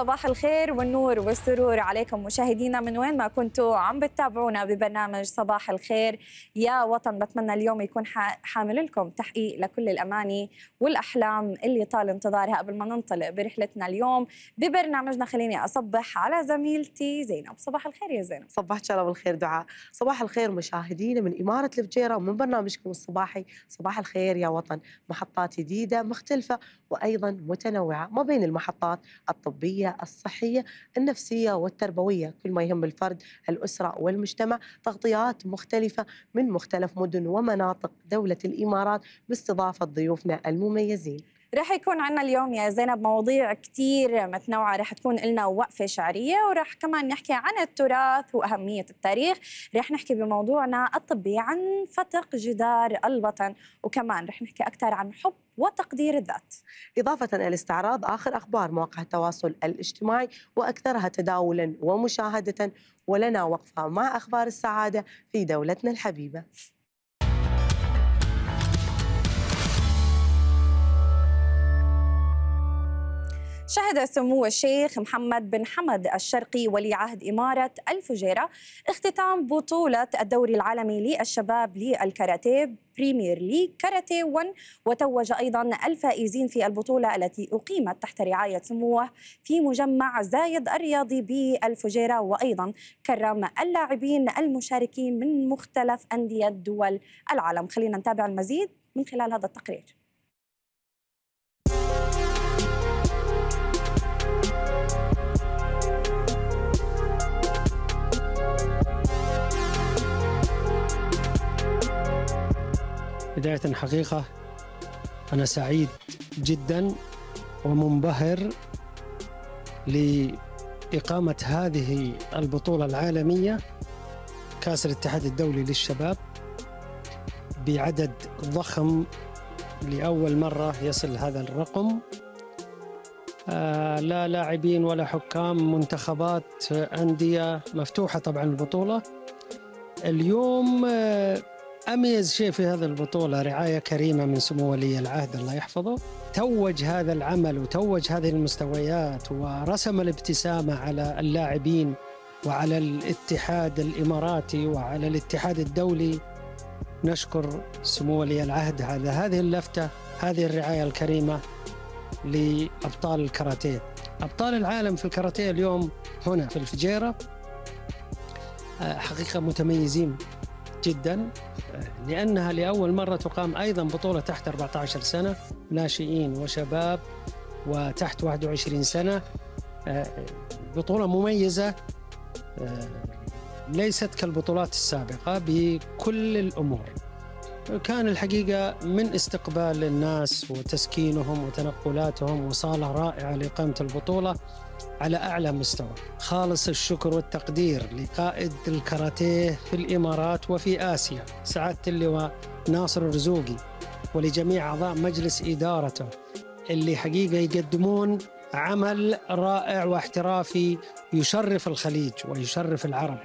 صباح الخير والنور والسرور عليكم مشاهدينا من وين ما كنتوا عم بتتابعونا ببرنامج صباح الخير يا وطن بتمنى اليوم يكون حامل لكم تحقيق لكل الاماني والاحلام اللي طال انتظارها قبل ما ننطلق برحلتنا اليوم ببرنامجنا خليني اصبح على زميلتي زينب صباح الخير يا زينب صباحك الله بالخير دعاء صباح الخير مشاهدينا من اماره الفجيره ومن برنامجكم الصباحي صباح الخير يا وطن محطات جديده مختلفه وايضا متنوعه ما بين المحطات الطبيه الصحيه النفسيه والتربويه كل ما يهم الفرد الاسره والمجتمع تغطيات مختلفه من مختلف مدن ومناطق دوله الامارات باستضافه ضيوفنا المميزين رح يكون عنا اليوم يا زينب مواضيع كثير متنوعة رح تكون لنا وقفة شعرية ورح كمان نحكي عن التراث وأهمية التاريخ رح نحكي بموضوعنا الطبي عن فتق جدار الوطن وكمان رح نحكي أكثر عن حب وتقدير الذات إضافة إلى استعراض آخر أخبار مواقع التواصل الاجتماعي وأكثرها تداولا ومشاهدة ولنا وقفة مع أخبار السعادة في دولتنا الحبيبة شهد سمو الشيخ محمد بن حمد الشرقي ولي عهد إمارة الفجيرة اختتام بطولة الدوري العالمي للشباب للكاراتيه بريمير ليج كاراتيه 1 وتوج أيضا الفائزين في البطولة التي أقيمت تحت رعاية سموه في مجمع زايد الرياضي بالفجيرة وأيضا كرم اللاعبين المشاركين من مختلف أندية دول العالم خلينا نتابع المزيد من خلال هذا التقرير بداية حقيقة أنا سعيد جدا ومنبهر لإقامة هذه البطولة العالمية كأس الاتحاد الدولي للشباب بعدد ضخم لأول مرة يصل هذا الرقم آه، لا لاعبين ولا حكام منتخبات آه، أندية مفتوحة طبعا البطولة اليوم آه، أميز شيء في هذه البطولة رعاية كريمة من سمو ولي العهد الله يحفظه توج هذا العمل وتوج هذه المستويات ورسم الابتسامة على اللاعبين وعلى الاتحاد الإماراتي وعلى الاتحاد الدولي نشكر سمو ولي العهد على هذه اللفتة هذه الرعاية الكريمة لأبطال الكاراتيه أبطال العالم في الكاراتيه اليوم هنا في الفجيرة آه، حقيقة متميزين جدا لأنها لأول مرة تقام أيضا بطولة تحت 14 سنة ناشئين وشباب وتحت 21 سنة بطولة مميزة ليست كالبطولات السابقة بكل الأمور كان الحقيقة من استقبال الناس وتسكينهم وتنقلاتهم وصالة رائعة لإقامة البطولة على أعلى مستوى خالص الشكر والتقدير لقائد الكاراتيه في الإمارات وفي آسيا سعادة اللواء ناصر الرزوقي ولجميع أعضاء مجلس إدارته اللي حقيقة يقدمون عمل رائع واحترافي يشرف الخليج ويشرف العرب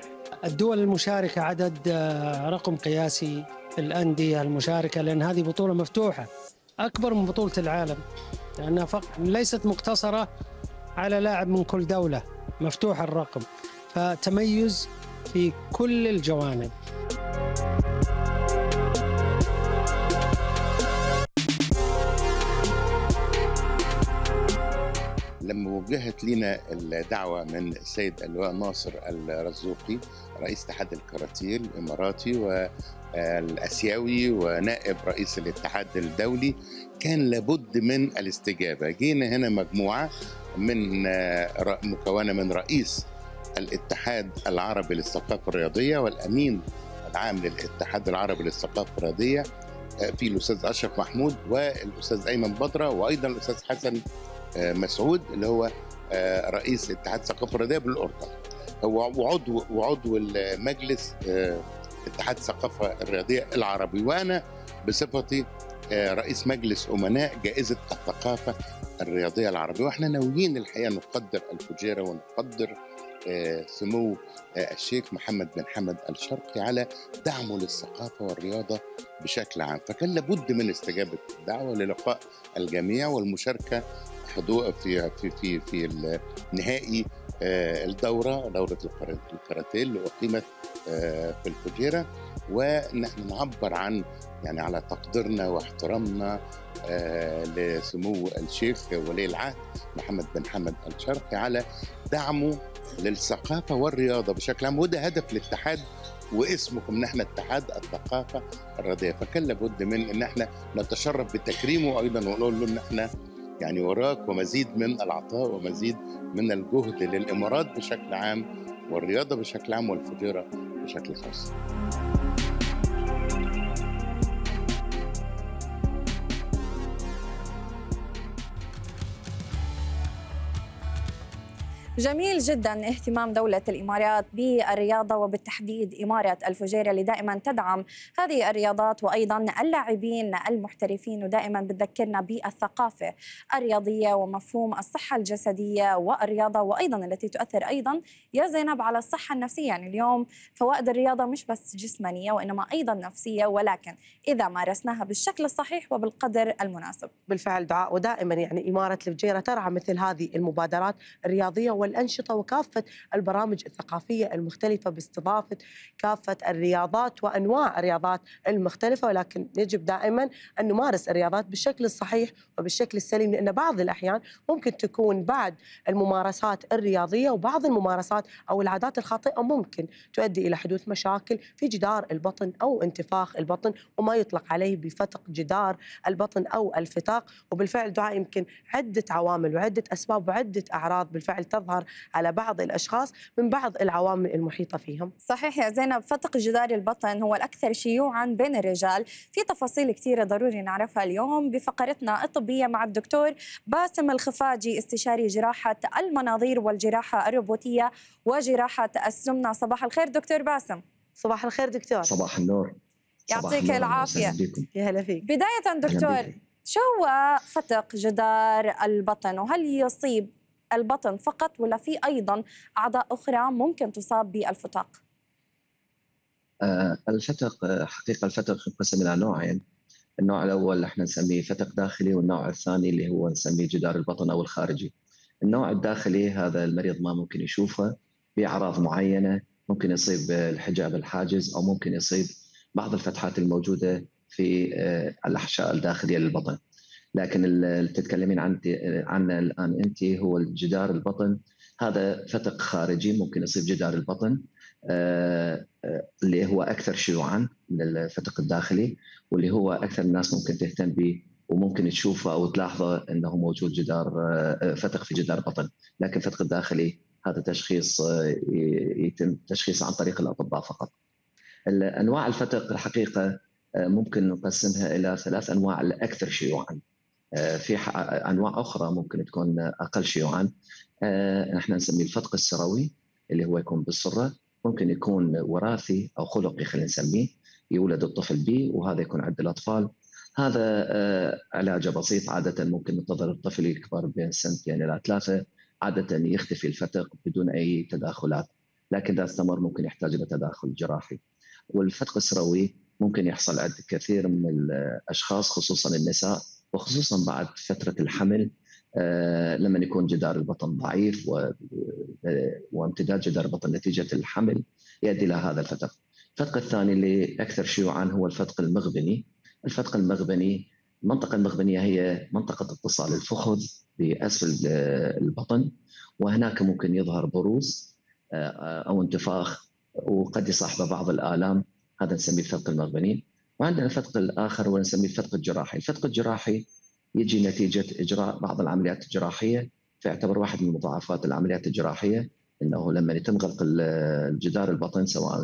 الدول المشاركة عدد آه، رقم قياسي الأندية المشاركة لأن هذه بطولة مفتوحة أكبر من بطولة العالم لأنها ليست مقتصرة على لاعب من كل دوله مفتوح الرقم فتميز في كل الجوانب لما وجهت لنا الدعوة من السيد اللواء ناصر الرزوقي رئيس اتحاد الكاراتيه الإماراتي والآسيوي ونائب رئيس الاتحاد الدولي كان لابد من الاستجابة جينا هنا مجموعة من آه، مكونه من رئيس الاتحاد العربي للثقافه الرياضيه والامين العام للاتحاد العربي للثقافه الرياضيه آه، في الاستاذ اشرف محمود والاستاذ ايمن بدره وايضا الاستاذ حسن آه، مسعود اللي هو رئيس اتحاد الثقافه الرياضيه بالاردن هو وعضو وعضو المجلس اتحاد الثقافه الرياضيه العربي وانا بصفتي آه، رئيس مجلس امناء جائزه الثقافه الرياضيه العربيه واحنا ناويين الحقيقه نقدر الفجيره ونقدر آه، سمو آه، الشيخ محمد بن حمد الشرقي على دعمه للثقافه والرياضه بشكل عام فكان لابد من استجابه الدعوه للقاء الجميع والمشاركه حضور في في في في نهائي الدوره دوره الكاراتيه اللي اقيمت في الفجيره ونحن نعبر عن يعني على تقديرنا واحترامنا آه، لسمو الشيخ ولي العهد محمد بن حمد الشرقي على دعمه للثقافة والرياضة بشكل عام وده هدف الاتحاد واسمكم ان احنا اتحاد الثقافة الرياضية فكان لابد من ان احنا نتشرف بتكريمه ايضا ونقول له ان احنا يعني وراك ومزيد من العطاء ومزيد من الجهد للامارات بشكل عام والرياضة بشكل عام والفطيرة بشكل خاص جميل جدا اهتمام دولة الإمارات بالرياضة وبالتحديد إمارة الفجيرة اللي دائما تدعم هذه الرياضات وأيضا اللاعبين المحترفين ودائما بتذكرنا بالثقافة الرياضية ومفهوم الصحة الجسدية والرياضة وأيضا التي تؤثر أيضا يا زينب على الصحة النفسية يعني اليوم فوائد الرياضة مش بس جسمانية وإنما أيضا نفسية ولكن إذا مارسناها بالشكل الصحيح وبالقدر المناسب بالفعل دعاء ودائما يعني إمارة الفجيرة ترعى مثل هذه المبادرات الرياضية والأنشطة وكافة البرامج الثقافية المختلفة باستضافة كافة الرياضات وأنواع الرياضات المختلفة ولكن يجب دائما أن نمارس الرياضات بالشكل الصحيح وبالشكل السليم لأن بعض الأحيان ممكن تكون بعد الممارسات الرياضية وبعض الممارسات أو العادات الخاطئة ممكن تؤدي إلى حدوث مشاكل في جدار البطن أو انتفاخ البطن وما يطلق عليه بفتق جدار البطن أو الفتاق وبالفعل دعاء يمكن عدة عوامل وعدة أسباب وعدة أعراض بالفعل تظهر الظهر على بعض الأشخاص من بعض العوامل المحيطة فيهم صحيح يا زينب فتق جدار البطن هو الأكثر شيوعا بين الرجال في تفاصيل كثيرة ضروري نعرفها اليوم بفقرتنا الطبية مع الدكتور باسم الخفاجي استشاري جراحة المناظير والجراحة الروبوتية وجراحة السمنة صباح الخير دكتور باسم صباح الخير دكتور صباح النور يعطيك العافية يا هلا فيك بداية دكتور شو هو فتق جدار البطن وهل يصيب البطن فقط ولا في أيضا أعضاء أخرى ممكن تصاب بالفتق؟ آه، الفتق آه، حقيقة الفتق ينقسم إلى نوعين النوع الأول احنا نسميه فتق داخلي والنوع الثاني اللي هو نسميه جدار البطن أو الخارجي النوع الداخلي هذا المريض ما ممكن يشوفه بأعراض معينة ممكن يصيب الحجاب الحاجز أو ممكن يصيب بعض الفتحات الموجودة في آه، الأحشاء الداخلية للبطن لكن اللي بتتكلمين عن عنه الان انت هو الجدار البطن هذا فتق خارجي ممكن يصيب جدار البطن آه، آه، اللي هو اكثر شيوعا من الفتق الداخلي واللي هو اكثر الناس ممكن تهتم به وممكن تشوفه او تلاحظه انه موجود جدار آه، فتق في جدار بطن، لكن الفتق الداخلي هذا تشخيص يتم تشخيصه عن طريق الاطباء فقط. انواع الفتق الحقيقه ممكن نقسمها الى ثلاث انواع الاكثر شيوعا. آه، في انواع اخرى ممكن تكون اقل شيوعا احنا آه، نسميه الفتق السروي اللي هو يكون بالسره ممكن يكون وراثي او خلقي خلينا نسميه يولد الطفل به وهذا يكون عند الاطفال هذا آه، علاجه بسيط عاده ممكن ننتظر الطفل يكبر بين سنتين الى ثلاثه عاده يختفي الفتق بدون اي تداخلات لكن اذا استمر ممكن يحتاج الى تداخل جراحي والفتق السروي ممكن يحصل عند كثير من الاشخاص خصوصا النساء وخصوصا بعد فترة الحمل آه، لما يكون جدار البطن ضعيف آه، وامتداد جدار البطن نتيجة الحمل يؤدي إلى هذا الفتق الفتق الثاني اللي أكثر شيوعا هو الفتق المغبني الفتق المغبني المنطقة المغبنية هي منطقة اتصال الفخذ بأسفل آه، البطن وهناك ممكن يظهر بروز أو انتفاخ وقد يصاحبه بعض الآلام هذا نسميه الفتق المغبني وعندنا الفتق الاخر ونسميه الفتق الجراحي، الفتق الجراحي يجي نتيجه اجراء بعض العمليات الجراحيه فيعتبر واحد من مضاعفات العمليات الجراحيه انه لما يتم غلق الجدار البطن سواء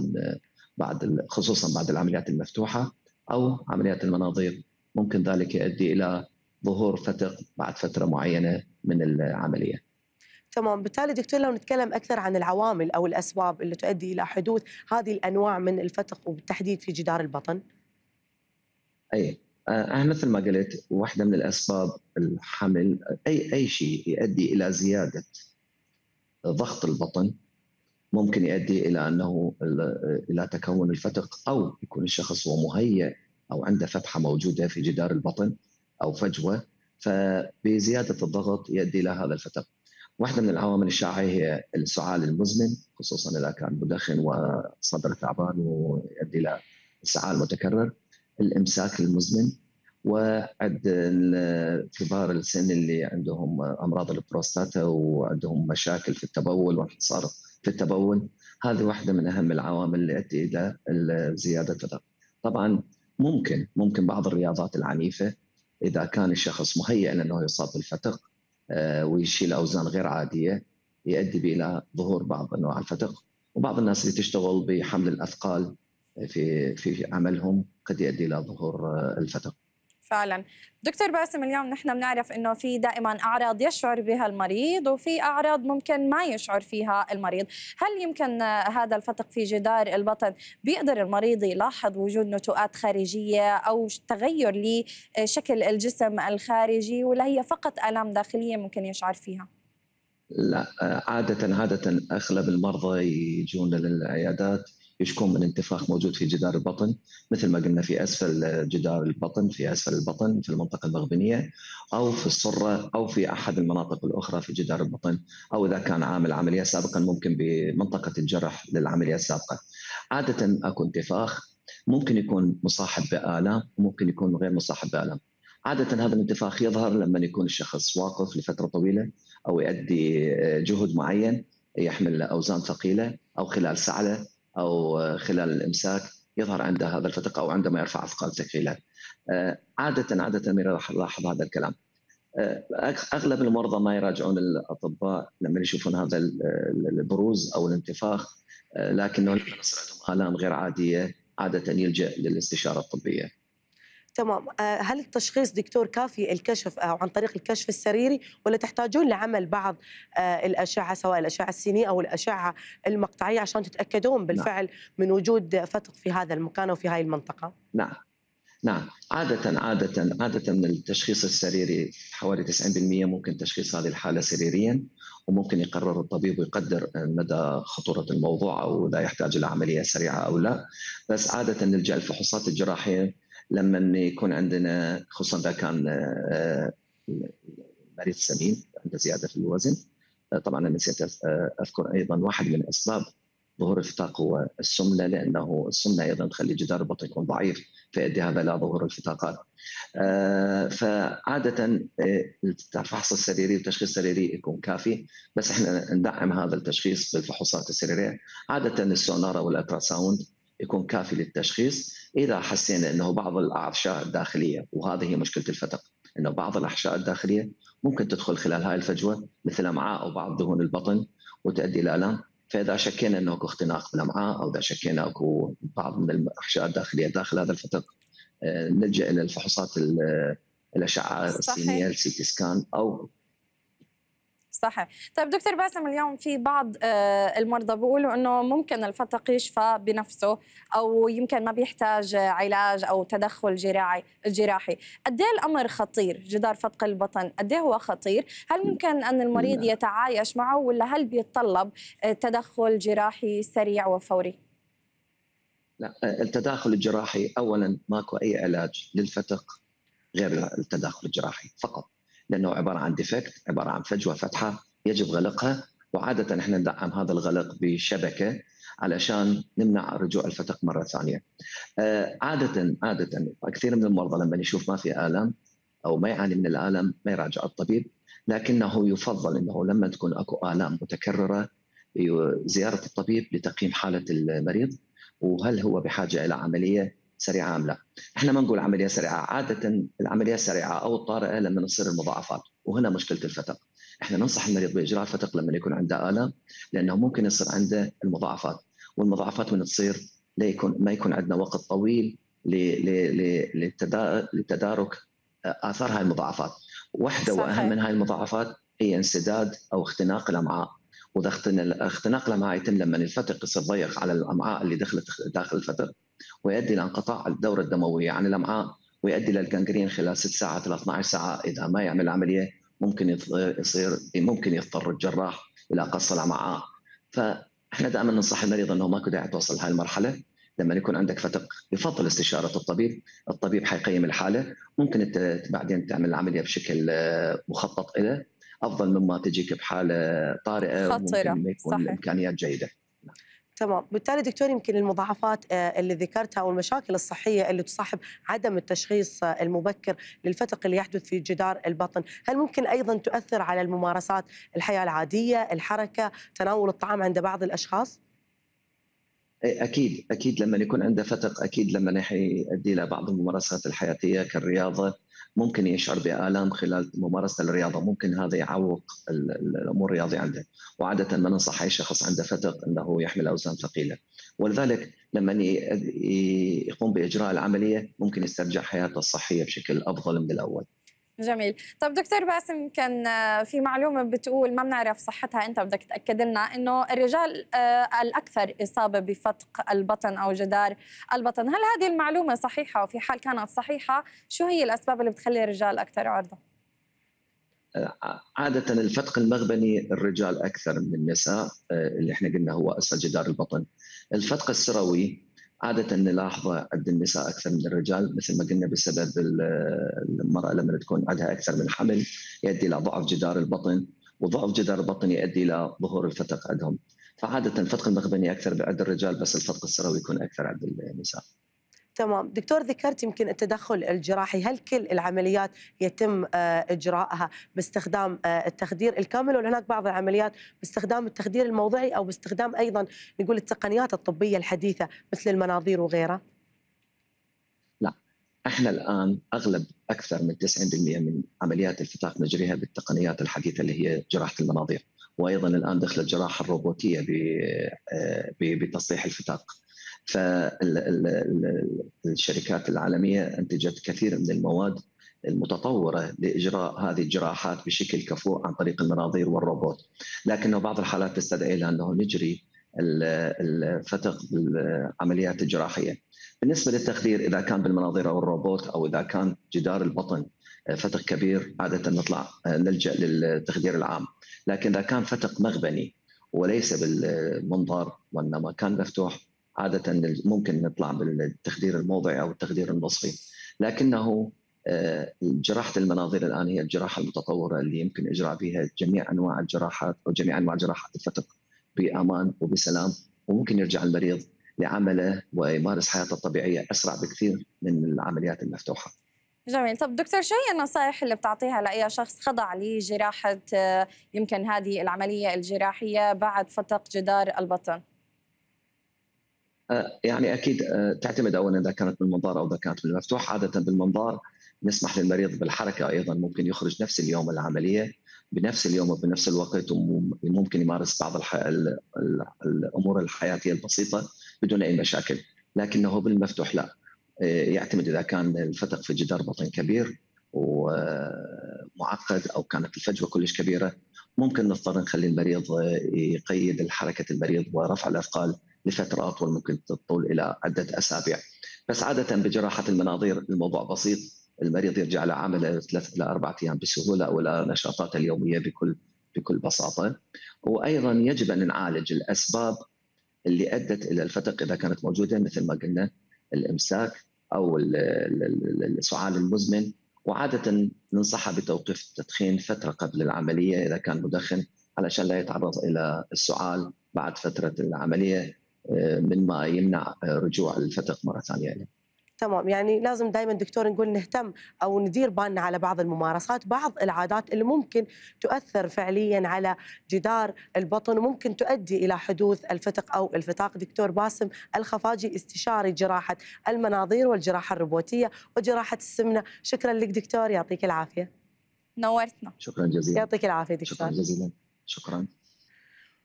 بعد خصوصا بعد العمليات المفتوحه او عمليات المناظير ممكن ذلك يؤدي الى ظهور فتق بعد فتره معينه من العمليه. تمام بالتالي دكتور لو نتكلم اكثر عن العوامل او الاسباب اللي تؤدي الى حدوث هذه الانواع من الفتق وبالتحديد في جدار البطن. اي آه، انا مثل ما قلت واحده من الاسباب الحمل اي اي شيء يؤدي الى زياده ضغط البطن ممكن يؤدي الى انه الى تكون الفتق او يكون الشخص هو مهيئ او عنده فتحه موجوده في جدار البطن او فجوه فبزياده الضغط يؤدي الى هذا الفتق. واحده من العوامل الشائعه هي السعال المزمن خصوصا اذا كان مدخن وصدر تعبان ويؤدي الى سعال متكرر. الامساك المزمن وعند كبار السن اللي عندهم امراض البروستاتا وعندهم مشاكل في التبول وانحصار في التبول هذه واحده من اهم العوامل اللي تؤدي الى زياده الرقم. طبعا ممكن ممكن بعض الرياضات العنيفه اذا كان الشخص مهيئ انه يصاب بالفتق آه، ويشيل اوزان غير عاديه يؤدي الى ظهور بعض انواع الفتق وبعض الناس اللي تشتغل بحمل الاثقال في في عملهم قد يؤدي الى ظهور آه، الفتق فعلا دكتور باسم اليوم نحن بنعرف انه في دائما اعراض يشعر بها المريض وفي اعراض ممكن ما يشعر فيها المريض هل يمكن آه، هذا الفتق في جدار البطن بيقدر المريض يلاحظ وجود نتوءات خارجيه او تغير لشكل آه، الجسم الخارجي ولا هي فقط الام داخليه ممكن يشعر فيها لا عاده عاده اغلب المرضى يجون للعيادات يشكون من انتفاخ موجود في جدار البطن مثل ما قلنا في اسفل جدار البطن في اسفل البطن في المنطقه المغبنيه او في الصره او في احد المناطق الاخرى في جدار البطن او اذا كان عامل عمليه سابقا ممكن بمنطقه الجرح للعمليه السابقه. عاده اكو انتفاخ ممكن يكون مصاحب بالام وممكن يكون غير مصاحب بالام. عادة هذا الانتفاخ يظهر لما يكون الشخص واقف لفترة طويلة أو يؤدي جهد معين يحمل أوزان ثقيلة أو خلال سعلة او خلال الامساك يظهر عنده هذا الفتق او عندما يرفع اثقال ثقيله. آه، عاده عاده ما راح نلاحظ هذا الكلام. آه، اغلب المرضى ما يراجعون الاطباء لما يشوفون هذا البروز او الانتفاخ آه، لكنه لما يصير عندهم الام غير عاديه عاده يلجا للاستشاره الطبيه. تمام آه، هل التشخيص دكتور كافي الكشف أو آه، عن طريق الكشف السريري ولا تحتاجون لعمل بعض آه، الأشعة سواء الأشعة السينية أو الأشعة المقطعية عشان تتأكدون نعم. بالفعل نعم. من وجود فتق في هذا المكان أو في هذه المنطقة نعم نعم عادة عادة عادة من التشخيص السريري حوالي 90% ممكن تشخيص هذه الحالة سريريا وممكن يقرر الطبيب ويقدر مدى خطورة الموضوع أو لا يحتاج إلى عملية سريعة أو لا بس عادة نلجأ الفحوصات الجراحية لما يكون عندنا خصوصا اذا كان آه، مريض سمين عنده زياده في الوزن آه، طبعا انا نسيت آه، اذكر ايضا واحد من اسباب ظهور الفتاق هو السمنه لانه السمنه ايضا تخلي جدار البطن يكون ضعيف فيؤدي هذا الى ظهور الفتاقات. فعاده الفحص السريري والتشخيص السريري يكون كافي بس احنا ندعم هذا التشخيص بالفحوصات السريريه عاده السونار او الالتراساوند يكون كافي للتشخيص اذا حسينا انه بعض الاعشاء الداخليه وهذه هي مشكله الفتق انه بعض الاحشاء الداخليه ممكن تدخل خلال هاي الفجوه مثل امعاء او بعض دهون البطن وتؤدي الى الام فاذا شكينا انه اكو اختناق بالامعاء او اذا شكينا اكو بعض من الاحشاء الداخليه داخل هذا الفتق آه، نلجا الى الفحوصات الاشعه الصينيه السي تي سكان او صحيح طيب دكتور باسم اليوم في بعض آه، المرضى بيقولوا انه ممكن الفتق يشفى بنفسه او يمكن ما بيحتاج آه، علاج او تدخل جراحي جراحي قد ايه الامر خطير جدار فتق البطن قد إيه هو خطير هل ممكن ان المريض نعم. يتعايش معه ولا هل بيتطلب آه، تدخل جراحي سريع وفوري لا التداخل الجراحي اولا ماكو اي علاج للفتق غير التداخل الجراحي فقط لانه عباره عن ديفكت عباره عن فجوه فتحه يجب غلقها وعاده نحن ندعم هذا الغلق بشبكه علشان نمنع رجوع الفتق مره ثانيه. آه، عاده عاده كثير من المرضى لما يشوف ما في الام او ما يعاني من الالم ما يراجع الطبيب لكنه يفضل انه لما تكون اكو الام متكرره زياره الطبيب لتقييم حاله المريض وهل هو بحاجه الى عمليه سريعه ام لا احنا ما نقول عمليه سريعه عاده العمليه السريعه او الطارئه لما تصير المضاعفات وهنا مشكله الفتق احنا ننصح المريض باجراء الفتق لما يكون عنده الام لانه ممكن يصير عنده المضاعفات والمضاعفات من تصير لا يكون ما يكون عندنا وقت طويل لتدارك آه، اثار هاي المضاعفات واحده واهم من هاي المضاعفات هي انسداد او اختناق الامعاء واذا اختناق الامعاء يتم لما الفتق يصير ضيق على الامعاء اللي دخلت داخل الفتق ويؤدي لانقطاع الدورة الدموية عن الأمعاء ويؤدي للجنجرين خلال 6 ساعات إلى 12 ساعة إذا ما يعمل عملية ممكن يصير ممكن يضطر الجراح إلى قص الأمعاء فإحنا دائما ننصح المريض أنه ماكو داعي توصل لهي المرحلة لما يكون عندك فتق يفضل استشارة الطبيب الطبيب حيقيم الحالة ممكن بعدين تعمل العملية بشكل آه، مخطط له أفضل مما تجيك بحالة طارئة خطيرة ممكن ما يكون صحيح. الإمكانيات جيدة تمام بالتالي دكتور يمكن المضاعفات آه، اللي ذكرتها او المشاكل الصحيه اللي تصاحب عدم التشخيص آه، المبكر للفتق اللي يحدث في جدار البطن هل ممكن ايضا تؤثر على الممارسات الحياه العاديه الحركه تناول الطعام عند بعض الاشخاص اكيد اكيد لما يكون عنده فتق اكيد لما يؤدي الى بعض الممارسات الحياتيه كالرياضه ممكن يشعر بآلام خلال ممارسة الرياضة ممكن هذا يعوق الأمور الرياضية عنده وعادة ما ننصح أي شخص عنده فتق أنه يحمل أوزان ثقيلة ولذلك لما يقوم بإجراء العملية ممكن يسترجع حياته الصحية بشكل أفضل من الأول جميل طب دكتور باسم كان آه، في معلومة بتقول ما بنعرف صحتها أنت بدك تأكد لنا أنه الرجال آه، الأكثر إصابة بفتق البطن أو جدار البطن هل هذه المعلومة صحيحة وفي حال كانت صحيحة شو هي الأسباب اللي بتخلي الرجال أكثر عرضة؟ آه، عادة الفتق المغبني الرجال أكثر من النساء اللي احنا قلنا هو أسفل جدار البطن الفتق السروي عادة نلاحظ عند النساء أكثر من الرجال مثل ما قلنا بسبب المرأة لما تكون عندها أكثر من حمل يؤدي إلى ضعف جدار البطن وضعف جدار البطن يؤدي إلى ظهور الفتق عندهم فعادة الفتق المخبني أكثر عند الرجال بس الفتق السروي يكون أكثر عند النساء تمام دكتور ذكرت يمكن التدخل الجراحي هل كل العمليات يتم آه، اجراءها باستخدام آه، التخدير الكامل ولا هناك بعض العمليات باستخدام التخدير الموضعي او باستخدام ايضا نقول التقنيات الطبيه الحديثه مثل المناظير وغيرها لا احنا الان اغلب اكثر من 90% من عمليات الفتاق نجريها بالتقنيات الحديثه اللي هي جراحه المناظير وايضا الان دخلت الجراحه الروبوتيه آه، بتصليح الفتاق فالشركات العالميه انتجت كثير من المواد المتطوره لاجراء هذه الجراحات بشكل كفو عن طريق المناظير والروبوت، لكنه بعض الحالات تستدعي الى انه نجري الفتق بالعمليات الجراحيه. بالنسبه للتخدير اذا كان بالمناظير او الروبوت او اذا كان جدار البطن فتق كبير عاده نطلع نلجا للتخدير العام، لكن اذا كان فتق مغبني وليس بالمنظار وانما كان مفتوح عادة ممكن نطلع بالتخدير الموضعي أو التخدير الوصفي لكنه آه، جراحة المناظير الآن هي الجراحة المتطورة اللي يمكن إجراء بها جميع أنواع الجراحات أو جميع أنواع جراحات الفتق بأمان وبسلام وممكن يرجع المريض لعمله ويمارس حياته الطبيعية أسرع بكثير من العمليات المفتوحة جميل طب دكتور شو هي النصائح اللي بتعطيها لأي شخص خضع لجراحة آه، يمكن هذه العملية الجراحية بعد فتق جدار البطن؟ آه، يعني اكيد آه، تعتمد اولا اذا كانت بالمنظار او اذا كانت بالمفتوح عاده بالمنظار نسمح للمريض بالحركه ايضا ممكن يخرج نفس اليوم العمليه بنفس اليوم وبنفس الوقت وممكن يمارس بعض الح... الامور الحياتيه البسيطه بدون اي مشاكل لكنه بالمفتوح لا آه، يعتمد اذا كان الفتق في جدار بطن كبير ومعقد او كانت الفجوه كلش كبيره ممكن نضطر نخلي المريض آه، يقيد حركه المريض ورفع الاثقال لفترة أطول ممكن تطول الى عده اسابيع بس عاده بجراحه المناظير الموضوع بسيط المريض يرجع لعمله ثلاث الى اربع ايام بسهوله او الى نشاطاته اليوميه بكل بكل بساطه وايضا يجب ان نعالج الاسباب اللي ادت الى الفتق اذا كانت موجوده مثل ما قلنا الامساك او السعال المزمن وعادة ننصحها بتوقيف التدخين فترة قبل العملية إذا كان مدخن علشان لا يتعرض إلى السعال بعد فترة العملية آه، مما يمنع آه، رجوع الفتق مرة ثانية يعني. تمام يعني لازم دائما دكتور نقول نهتم او ندير بالنا على بعض الممارسات بعض العادات اللي ممكن تؤثر فعليا على جدار البطن وممكن تؤدي الى حدوث الفتق او الفتاق دكتور باسم الخفاجي استشاري جراحه المناظير والجراحه الروبوتيه وجراحه السمنه شكرا لك دكتور يعطيك العافيه نورتنا شكرا جزيلا يعطيك العافيه دكتور شكرا جزيلا شكرا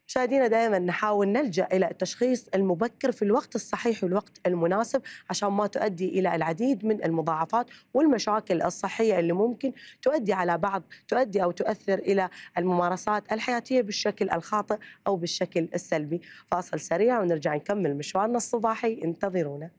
مشاهدينا دائما نحاول نلجا الى التشخيص المبكر في الوقت الصحيح والوقت المناسب عشان ما تؤدي الى العديد من المضاعفات والمشاكل الصحيه اللي ممكن تؤدي على بعض تؤدي او تؤثر الى الممارسات الحياتيه بالشكل الخاطئ او بالشكل السلبي، فاصل سريع ونرجع نكمل مشوارنا الصباحي انتظرونا.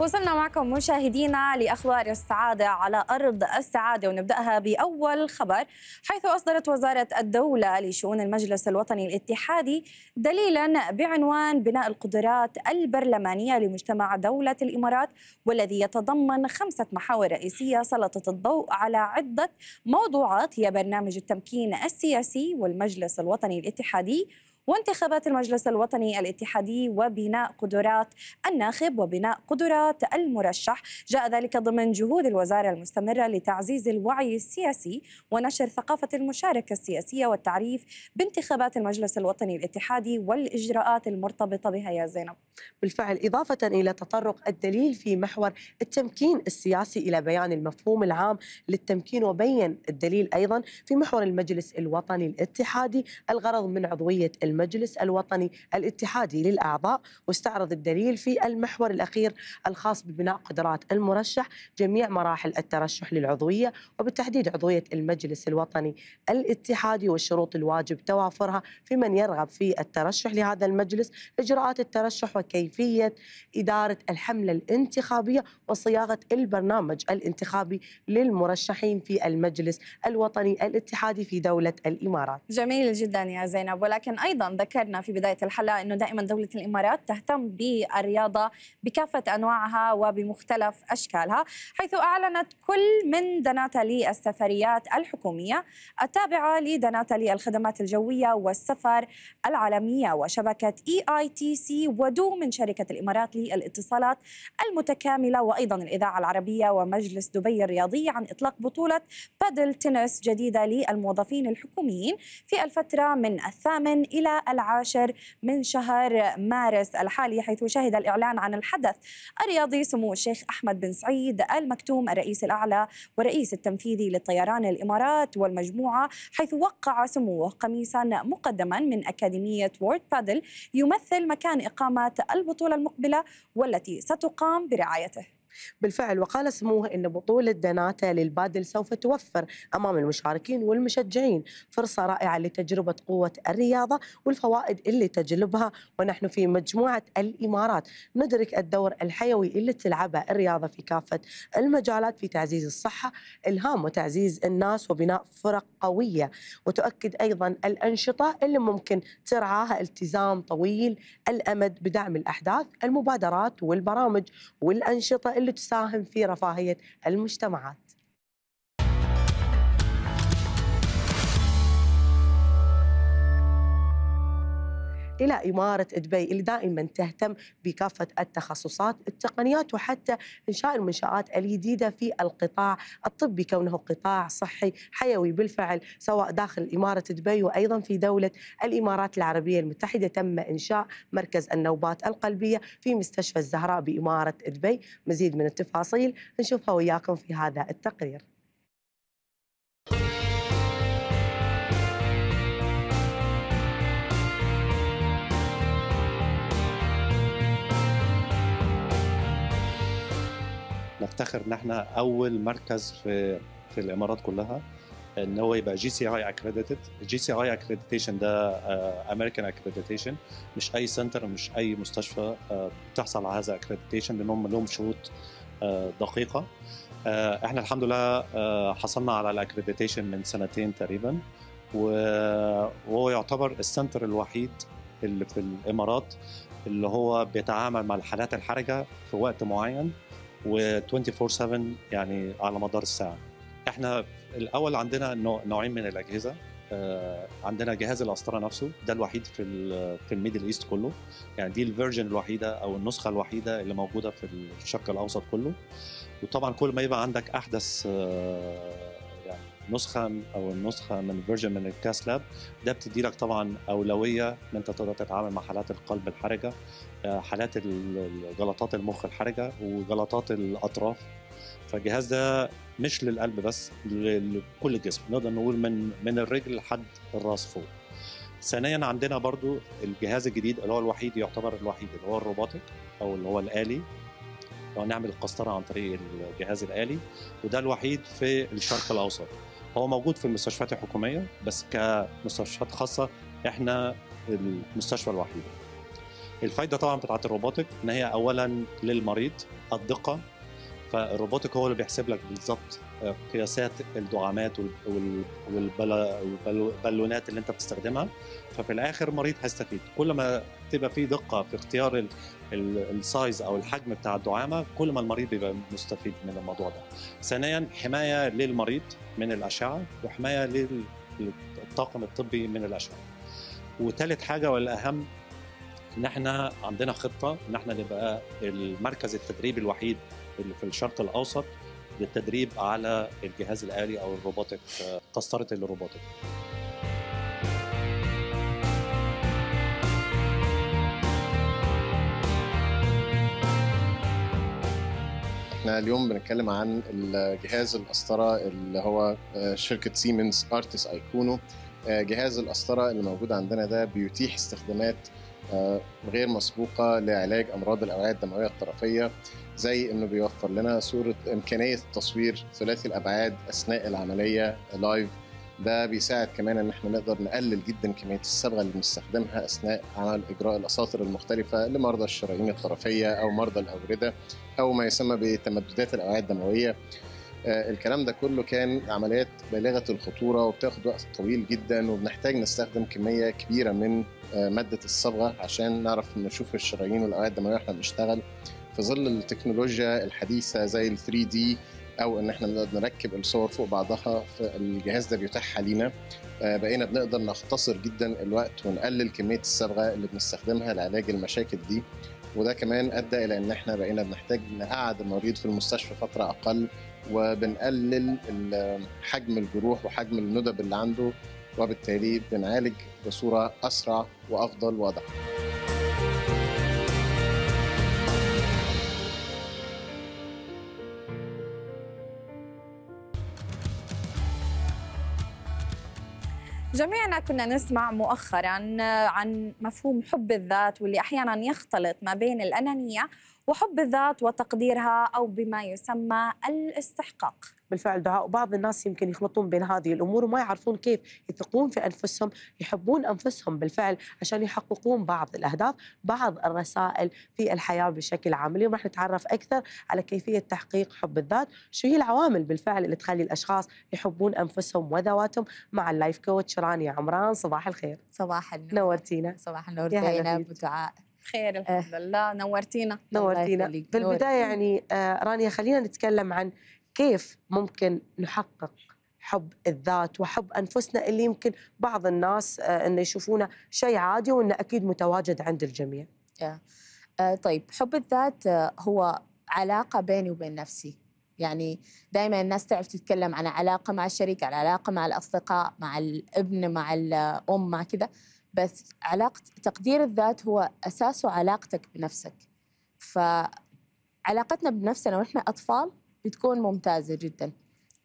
وصلنا معكم مشاهدينا لاخبار السعاده على ارض السعاده ونبداها باول خبر حيث اصدرت وزاره الدوله لشؤون المجلس الوطني الاتحادي دليلا بعنوان بناء القدرات البرلمانيه لمجتمع دوله الامارات والذي يتضمن خمسه محاور رئيسيه سلطت الضوء على عده موضوعات هي برنامج التمكين السياسي والمجلس الوطني الاتحادي وانتخابات المجلس الوطني الاتحادي وبناء قدرات الناخب وبناء قدرات المرشح جاء ذلك ضمن جهود الوزارة المستمرة لتعزيز الوعي السياسي ونشر ثقافة المشاركة السياسية والتعريف بانتخابات المجلس الوطني الاتحادي والإجراءات المرتبطة بها يا زينب بالفعل إضافة إلى تطرق الدليل في محور التمكين السياسي إلى بيان المفهوم العام للتمكين وبين الدليل أيضا في محور المجلس الوطني الاتحادي الغرض من عضوية المجلس الوطني الاتحادي للأعضاء واستعرض الدليل في المحور الأخير الخاص ببناء قدرات المرشح جميع مراحل الترشح للعضوية وبالتحديد عضوية المجلس الوطني الاتحادي والشروط الواجب توافرها في من يرغب في الترشح لهذا المجلس إجراءات الترشح وكيفية إدارة الحملة الانتخابية وصياغة البرنامج الانتخابي للمرشحين في المجلس الوطني الاتحادي في دولة الإمارات جميل جدا يا زينب ولكن أيضا ذكرنا في بدايه الحلقه انه دائما دوله الامارات تهتم بالرياضه بكافه انواعها وبمختلف اشكالها حيث اعلنت كل من دناتالي السفريات الحكوميه التابعه لدناتالي الخدمات الجويه والسفر العالميه وشبكه اي اي تي سي ودو من شركه الامارات للاتصالات المتكامله وايضا الاذاعه العربيه ومجلس دبي الرياضي عن اطلاق بطوله بادل تنس جديده للموظفين الحكوميين في الفتره من الثامن الى العاشر من شهر مارس الحالي حيث شهد الإعلان عن الحدث الرياضي سمو الشيخ أحمد بن سعيد المكتوم الرئيس الأعلى والرئيس التنفيذي للطيران الإمارات والمجموعة حيث وقع سموه قميصا مقدما من أكاديمية وورد بادل يمثل مكان إقامة البطولة المقبلة والتي ستقام برعايته بالفعل وقال سموه أن بطولة دناتا للبادل سوف توفر أمام المشاركين والمشجعين فرصة رائعة لتجربة قوة الرياضة والفوائد اللي تجلبها ونحن في مجموعة الإمارات ندرك الدور الحيوي اللي تلعبه الرياضة في كافة المجالات في تعزيز الصحة إلهام وتعزيز الناس وبناء فرق قوية وتؤكد أيضا الأنشطة اللي ممكن ترعاها التزام طويل الأمد بدعم الأحداث المبادرات والبرامج والأنشطة اللي اللي تساهم في رفاهية المجتمعات إلى إمارة دبي اللي دائما تهتم بكافة التخصصات التقنيات وحتى إنشاء المنشآت الجديدة في القطاع الطبي كونه قطاع صحي حيوي بالفعل سواء داخل إمارة دبي وأيضا في دولة الإمارات العربية المتحدة تم إنشاء مركز النوبات القلبية في مستشفى الزهراء بإمارة دبي مزيد من التفاصيل نشوفها وياكم في هذا التقرير نفتخر ان احنا اول مركز في في الامارات كلها ان هو يبقى جي سي اي اكريديتد جي سي اي اكريديتيشن ده امريكان آه، اكريديتيشن مش اي سنتر مش اي مستشفى آه، بتحصل على هذا اكريديتيشن لان هم لهم شروط آه، دقيقه احنا الحمد لله حصلنا على الاكريديتيشن من سنتين تقريبا وهو يعتبر السنتر الوحيد اللي في الامارات اللي هو بيتعامل مع الحالات الحرجه في وقت معين و24 7 يعني على مدار الساعه احنا الاول عندنا نوعين من الاجهزه آه، عندنا جهاز القسطره نفسه ده الوحيد في في الميدل ايست كله يعني دي الفيرجن الوحيده او النسخه الوحيده اللي موجوده في الشرق الاوسط كله وطبعا كل ما يبقى عندك احدث آه، نسخه او النسخه من فيرجن من الكاس لاب ده بتدي لك طبعا اولويه ان انت تقدر تتعامل مع حالات القلب الحرجه آه، حالات جلطات المخ الحرجه وجلطات الاطراف فالجهاز ده مش للقلب بس لكل الجسم نقدر نقول من من الرجل لحد الراس فوق ثانيا عندنا برضو الجهاز الجديد اللي هو الوحيد يعتبر الوحيد اللي هو الروبوتك او اللي هو الالي لو نعمل القسطره عن طريق الجهاز الالي وده الوحيد في الشرق الاوسط هو موجود في المستشفيات الحكوميه بس كمستشفيات خاصه احنا المستشفى الوحيد الفايده طبعا بتاعت الروبوتك ان هي اولا للمريض الدقه فالروبوتك هو اللي بيحسب لك بالظبط قياسات الدعامات والبالونات اللي انت بتستخدمها ففي الاخر المريض هيستفيد كل ما تبقى في دقه في اختيار السايز او الحجم بتاع الدعامه كل ما المريض بيبقى مستفيد من الموضوع ده ثانيا حمايه للمريض من الاشعه وحمايه للطاقم الطبي من الاشعه وثالث حاجه والاهم ان احنا عندنا خطه ان احنا نبقى المركز التدريبي الوحيد اللي في الشرق الاوسط للتدريب على الجهاز الآلي أو الروبوتك قسطرة الروبوتك احنا اليوم بنتكلم عن الجهاز القسطرة اللي هو آه، شركة سيمنز ارتس ايكونو جهاز القسطرة اللي موجود عندنا ده بيتيح استخدامات آه، غير مسبوقه لعلاج امراض الاوعيه الدمويه الطرفيه زي انه بيوفر لنا صوره امكانيه التصوير ثلاثي الابعاد اثناء العمليه لايف ده بيساعد كمان ان احنا نقدر نقلل جدا كميه الصبغه اللي بنستخدمها اثناء عمل اجراء الاساطر المختلفه لمرضى الشرايين الطرفيه او مرضى الاورده او ما يسمى بتمددات الاوعيه الدمويه آه، الكلام ده كله كان عمليات بالغه الخطوره وبتاخد وقت طويل جدا وبنحتاج نستخدم كميه كبيره من آه، ماده الصبغه عشان نعرف نشوف الشرايين والاوعيه الدمويه واحنا بنشتغل في ظل التكنولوجيا الحديثه زي ال 3 دي او ان احنا بنقدر نركب الصور فوق بعضها فالجهاز ده بيتاحها لينا آه، بقينا بنقدر نختصر جدا الوقت ونقلل كميه الصبغه اللي بنستخدمها لعلاج المشاكل دي وده كمان ادى الى ان احنا بقينا بنحتاج نقعد المريض في المستشفى فتره اقل وبنقلل حجم الجروح وحجم الندب اللي عنده وبالتالي بنعالج بصوره اسرع وافضل واضح جميعنا كنا نسمع مؤخرا عن مفهوم حب الذات واللي احيانا يختلط ما بين الانانيه وحب الذات وتقديرها او بما يسمى الاستحقاق. بالفعل دعاء وبعض الناس يمكن يخلطون بين هذه الامور وما يعرفون كيف يثقون في انفسهم يحبون انفسهم بالفعل عشان يحققون بعض الاهداف بعض الرسائل في الحياه بشكل عام اليوم راح نتعرف اكثر على كيفيه تحقيق حب الذات شو هي العوامل بالفعل اللي تخلي الاشخاص يحبون انفسهم وذواتهم مع اللايف كوتش رانيا عمران صباح الخير صباح النور نورتينا صباح النور زينب ودعاء بخير آه. الحمد لله نورتينا نورتينا بالبدايه يعني آه، رانيا خلينا نتكلم عن كيف ممكن نحقق حب الذات وحب انفسنا اللي يمكن بعض الناس آه، انه يشوفونه شيء عادي وانه اكيد متواجد عند الجميع. آه، طيب حب الذات آه، هو علاقه بيني وبين نفسي. يعني دائما الناس تعرف تتكلم عن علاقه مع الشريك، عن علاقه مع الاصدقاء، مع الابن، مع الام، مع كذا، بس علاقه تقدير الذات هو اساسه علاقتك بنفسك. ف علاقتنا بنفسنا واحنا اطفال بتكون ممتازه جدا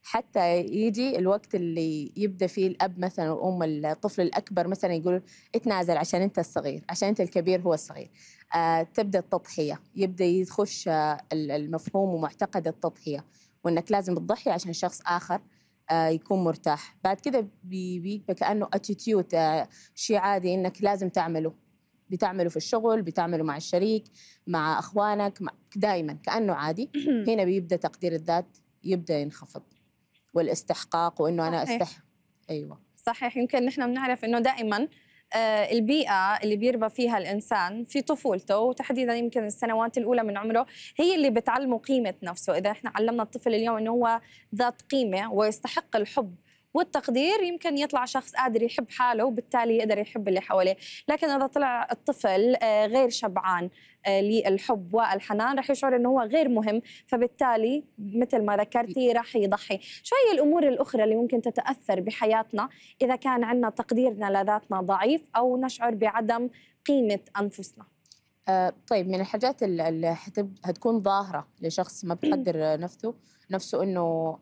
حتى يجي الوقت اللي يبدا فيه الاب مثلا والام الطفل الاكبر مثلا يقول اتنازل عشان انت الصغير عشان انت الكبير هو الصغير آه تبدا التضحيه يبدا يخش آه المفهوم ومعتقد التضحيه وانك لازم تضحي عشان شخص اخر آه، يكون مرتاح بعد كذا بيبقى كانه اتيتيود آه، شيء عادي انك لازم تعمله بتعمله في الشغل بتعمله مع الشريك مع اخوانك دائما كانه عادي هنا بيبدا تقدير الذات يبدا ينخفض والاستحقاق وانه انا استح ايوه صحيح يمكن نحن بنعرف انه دائما آه، البيئة اللي بيربى فيها الإنسان في طفولته وتحديدا يمكن السنوات الأولى من عمره هي اللي بتعلمه قيمة نفسه إذا إحنا علمنا الطفل اليوم أنه هو ذات قيمة ويستحق الحب والتقدير يمكن يطلع شخص قادر يحب حاله وبالتالي يقدر يحب اللي حواليه لكن إذا طلع الطفل آه، غير شبعان آه، للحب والحنان رح يشعر انه هو غير مهم فبالتالي مثل ما ذكرتي رح يضحي شو هي الامور الاخرى اللي ممكن تتاثر بحياتنا اذا كان عندنا تقديرنا لذاتنا ضعيف او نشعر بعدم قيمه انفسنا آه، طيب من الحاجات اللي هتكون ظاهره لشخص ما بيقدر نفسه نفسه انه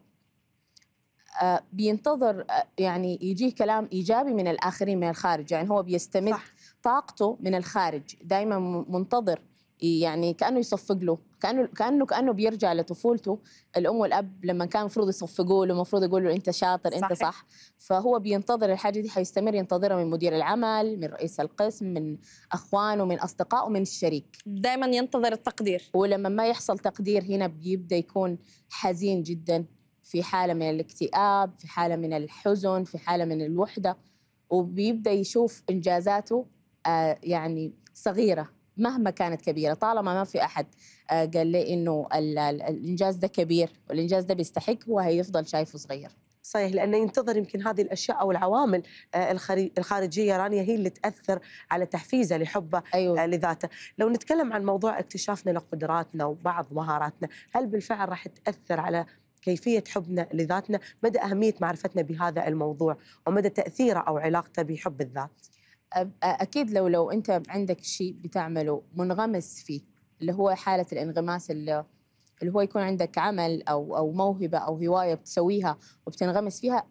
آه، بينتظر آه، يعني يجيه كلام ايجابي من الاخرين من الخارج يعني هو بيستمد صح. طاقته من الخارج دائما منتظر يعني كانه يصفق له كانه كانه كانه بيرجع لطفولته الام والاب لما كان المفروض يصفقوا له المفروض يقولوا انت شاطر صحيح. انت صح فهو بينتظر الحاجه دي حيستمر ينتظرها من مدير العمل من رئيس القسم من اخوانه من اصدقائه من الشريك دائما ينتظر التقدير ولما ما يحصل تقدير هنا بيبدا يكون حزين جدا في حاله من الاكتئاب في حاله من الحزن في حاله من الوحده وبيبدا يشوف انجازاته آه، يعني صغيره مهما كانت كبيره طالما ما في احد آه، قال لي انه الانجاز ده كبير والانجاز ده بيستحق هو هيفضل شايفه صغير صحيح لانه ينتظر يمكن هذه الاشياء او العوامل آه، الخارجيه رانيا هي اللي تاثر على تحفيزه لحبه أيوة. لذاته، لو نتكلم عن موضوع اكتشافنا لقدراتنا وبعض مهاراتنا، هل بالفعل راح تاثر على كيفية حبنا لذاتنا مدى أهمية معرفتنا بهذا الموضوع ومدى تأثيره أو علاقته بحب الذات أكيد لو لو أنت عندك شيء بتعمله منغمس فيه اللي هو حالة الانغماس اللي اللي هو يكون عندك عمل او او موهبه او هوايه بتسويها وبتنغمس فيها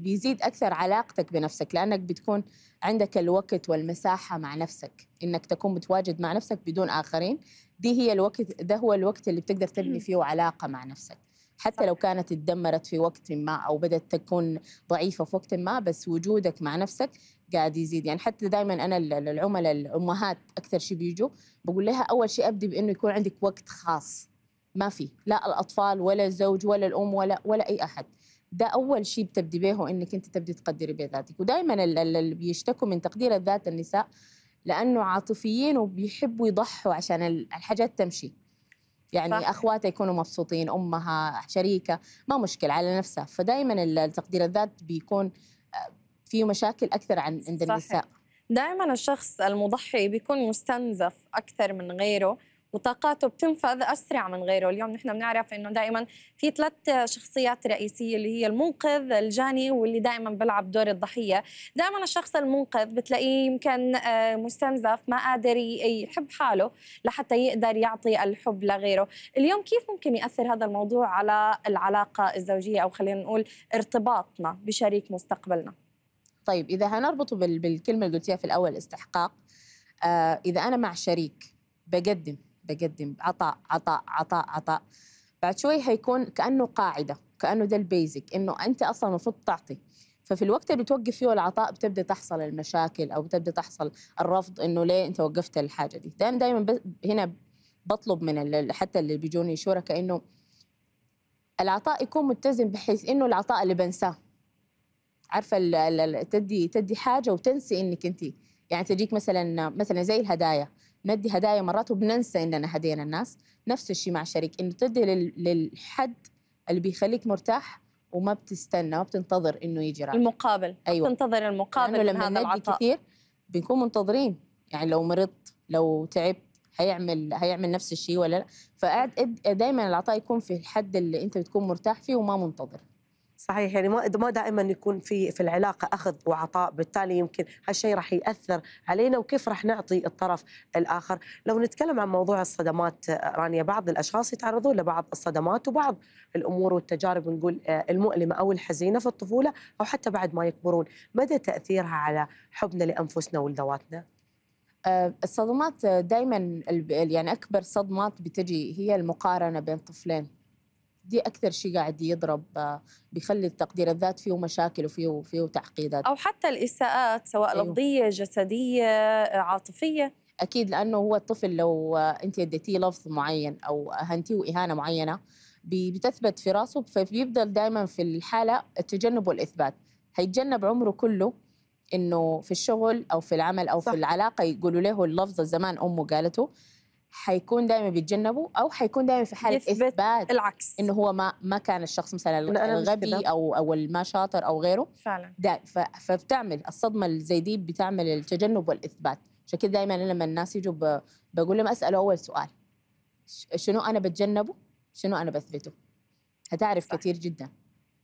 بيزيد اكثر علاقتك بنفسك لانك بتكون عندك الوقت والمساحه مع نفسك انك تكون متواجد مع نفسك بدون اخرين دي هي الوقت ده هو الوقت اللي بتقدر تبني فيه علاقه مع نفسك حتى لو كانت تدمرت في وقت ما او بدات تكون ضعيفه في وقت ما بس وجودك مع نفسك قاعد يزيد يعني حتى دائما انا العملاء الامهات اكثر شيء بيجوا بقول لها اول شيء ابدي بانه يكون عندك وقت خاص ما في لا الاطفال ولا الزوج ولا الام ولا ولا اي احد ده اول شيء بتبدي به انك انت تبدي تقدري بذاتك ودائما اللي بيشتكوا من تقدير الذات النساء لانه عاطفيين وبيحبوا يضحوا عشان الحاجات تمشي يعني صح. اخواتها يكونوا مبسوطين امها شريكه ما مشكله على نفسها فدائما تقدير الذات بيكون آه، فيه مشاكل اكثر عن عند صحيح. النساء دائما الشخص المضحي بيكون مستنزف اكثر من غيره وطاقاته بتنفذ اسرع من غيره اليوم نحن بنعرف انه دائما في ثلاث شخصيات رئيسيه اللي هي المنقذ الجاني واللي دائما بيلعب دور الضحيه دائما الشخص المنقذ بتلاقيه يمكن آه، مستنزف ما قادر يحب حاله لحتى يقدر يعطي الحب لغيره اليوم كيف ممكن ياثر هذا الموضوع على العلاقه الزوجيه او خلينا نقول ارتباطنا بشريك مستقبلنا طيب اذا هنربطه بالكلمه اللي قلتيها في الاول استحقاق آه اذا انا مع شريك بقدم بقدم عطاء عطاء عطاء عطاء بعد شوي حيكون كانه قاعده كانه ده البيزك انه انت اصلا المفروض تعطي ففي الوقت اللي بتوقف فيه العطاء بتبدا تحصل المشاكل او بتبدا تحصل الرفض انه ليه انت وقفت الحاجه دي دائما دائما هنا بطلب من حتى اللي بيجوني شركاء انه العطاء يكون متزن بحيث انه العطاء اللي بنساه عارفه تدي تدي حاجه وتنسي انك انت يعني تجيك مثلا مثلا زي الهدايا ندي هدايا مرات وبننسى اننا هدينا الناس نفس الشيء مع الشريك انه تدي للحد اللي بيخليك مرتاح وما بتستنى ما بتنتظر انه يجي رأيك. المقابل ايوه بتنتظر المقابل لانه لما من هذا ندي كثير بنكون منتظرين يعني لو مرضت لو تعبت هيعمل هيعمل نفس الشيء ولا لا فقعد دائما العطاء يكون في الحد اللي انت بتكون مرتاح فيه وما منتظر صحيح يعني ما ما دائما يكون في في العلاقه اخذ وعطاء بالتالي يمكن هالشيء راح ياثر علينا وكيف راح نعطي الطرف الاخر لو نتكلم عن موضوع الصدمات آه، رانيا بعض الاشخاص يتعرضون لبعض الصدمات وبعض الامور والتجارب نقول آه، المؤلمه او الحزينه في الطفوله او حتى بعد ما يكبرون مدى تاثيرها على حبنا لانفسنا ولذواتنا آه، الصدمات دائما يعني اكبر صدمات بتجي هي المقارنه بين طفلين دي اكثر شيء قاعد يضرب بيخلي التقدير الذات فيه مشاكل وفيه فيه تعقيدات او حتى الاساءات سواء أيوه. لفظيه جسديه عاطفيه اكيد لانه هو الطفل لو انت اديتيه لفظ معين او اهنتيه اهانه معينه بتثبت في راسه فبيبدا دائما في الحاله التجنب والاثبات هيتجنب عمره كله انه في الشغل او في العمل او صح. في العلاقه يقولوا له اللفظ زمان امه قالته حيكون دائما بيتجنبوا او حيكون دائما في حاله اثبات العكس انه هو ما ما كان الشخص مثلا الغبي او او ما شاطر او غيره فعلا دا فبتعمل الصدمه زي دي بتعمل التجنب والاثبات عشان كده دائما انا لما الناس يجوا بقول لهم اساله اول سؤال شنو انا بتجنبه شنو انا بثبته هتعرف صح. كثير جدا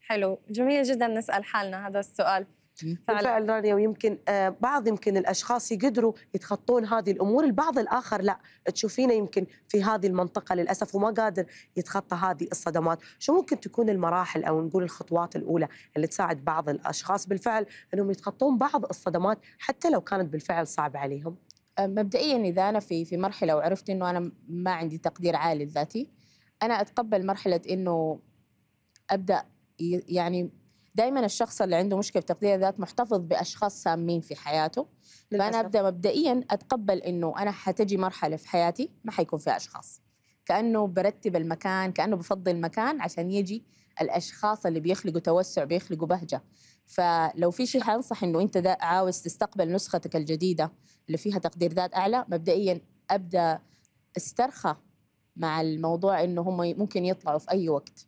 حلو جميل جدا نسال حالنا هذا السؤال بالفعل رانيا ويمكن آه، بعض يمكن الاشخاص يقدروا يتخطون هذه الامور، البعض الاخر لا، تشوفينه يمكن في هذه المنطقه للاسف وما قادر يتخطى هذه الصدمات، شو ممكن تكون المراحل او نقول الخطوات الاولى اللي تساعد بعض الاشخاص بالفعل انهم يتخطون بعض الصدمات حتى لو كانت بالفعل صعبه عليهم؟ آه، مبدئيا اذا انا في في مرحله وعرفت انه انا ما عندي تقدير عالي لذاتي انا اتقبل مرحله انه ابدا يعني دائما الشخص اللي عنده مشكله تقدير الذات محتفظ باشخاص سامين في حياته للأسف. فانا ابدا مبدئيا اتقبل انه انا حتجي مرحله في حياتي ما حيكون فيها اشخاص كانه برتب المكان كانه بفضي المكان عشان يجي الاشخاص اللي بيخلقوا توسع بيخلقوا بهجه فلو في شيء حنصح انه انت ده عاوز تستقبل نسختك الجديده اللي فيها تقدير ذات اعلى مبدئيا ابدا استرخى مع الموضوع انه هم ممكن يطلعوا في اي وقت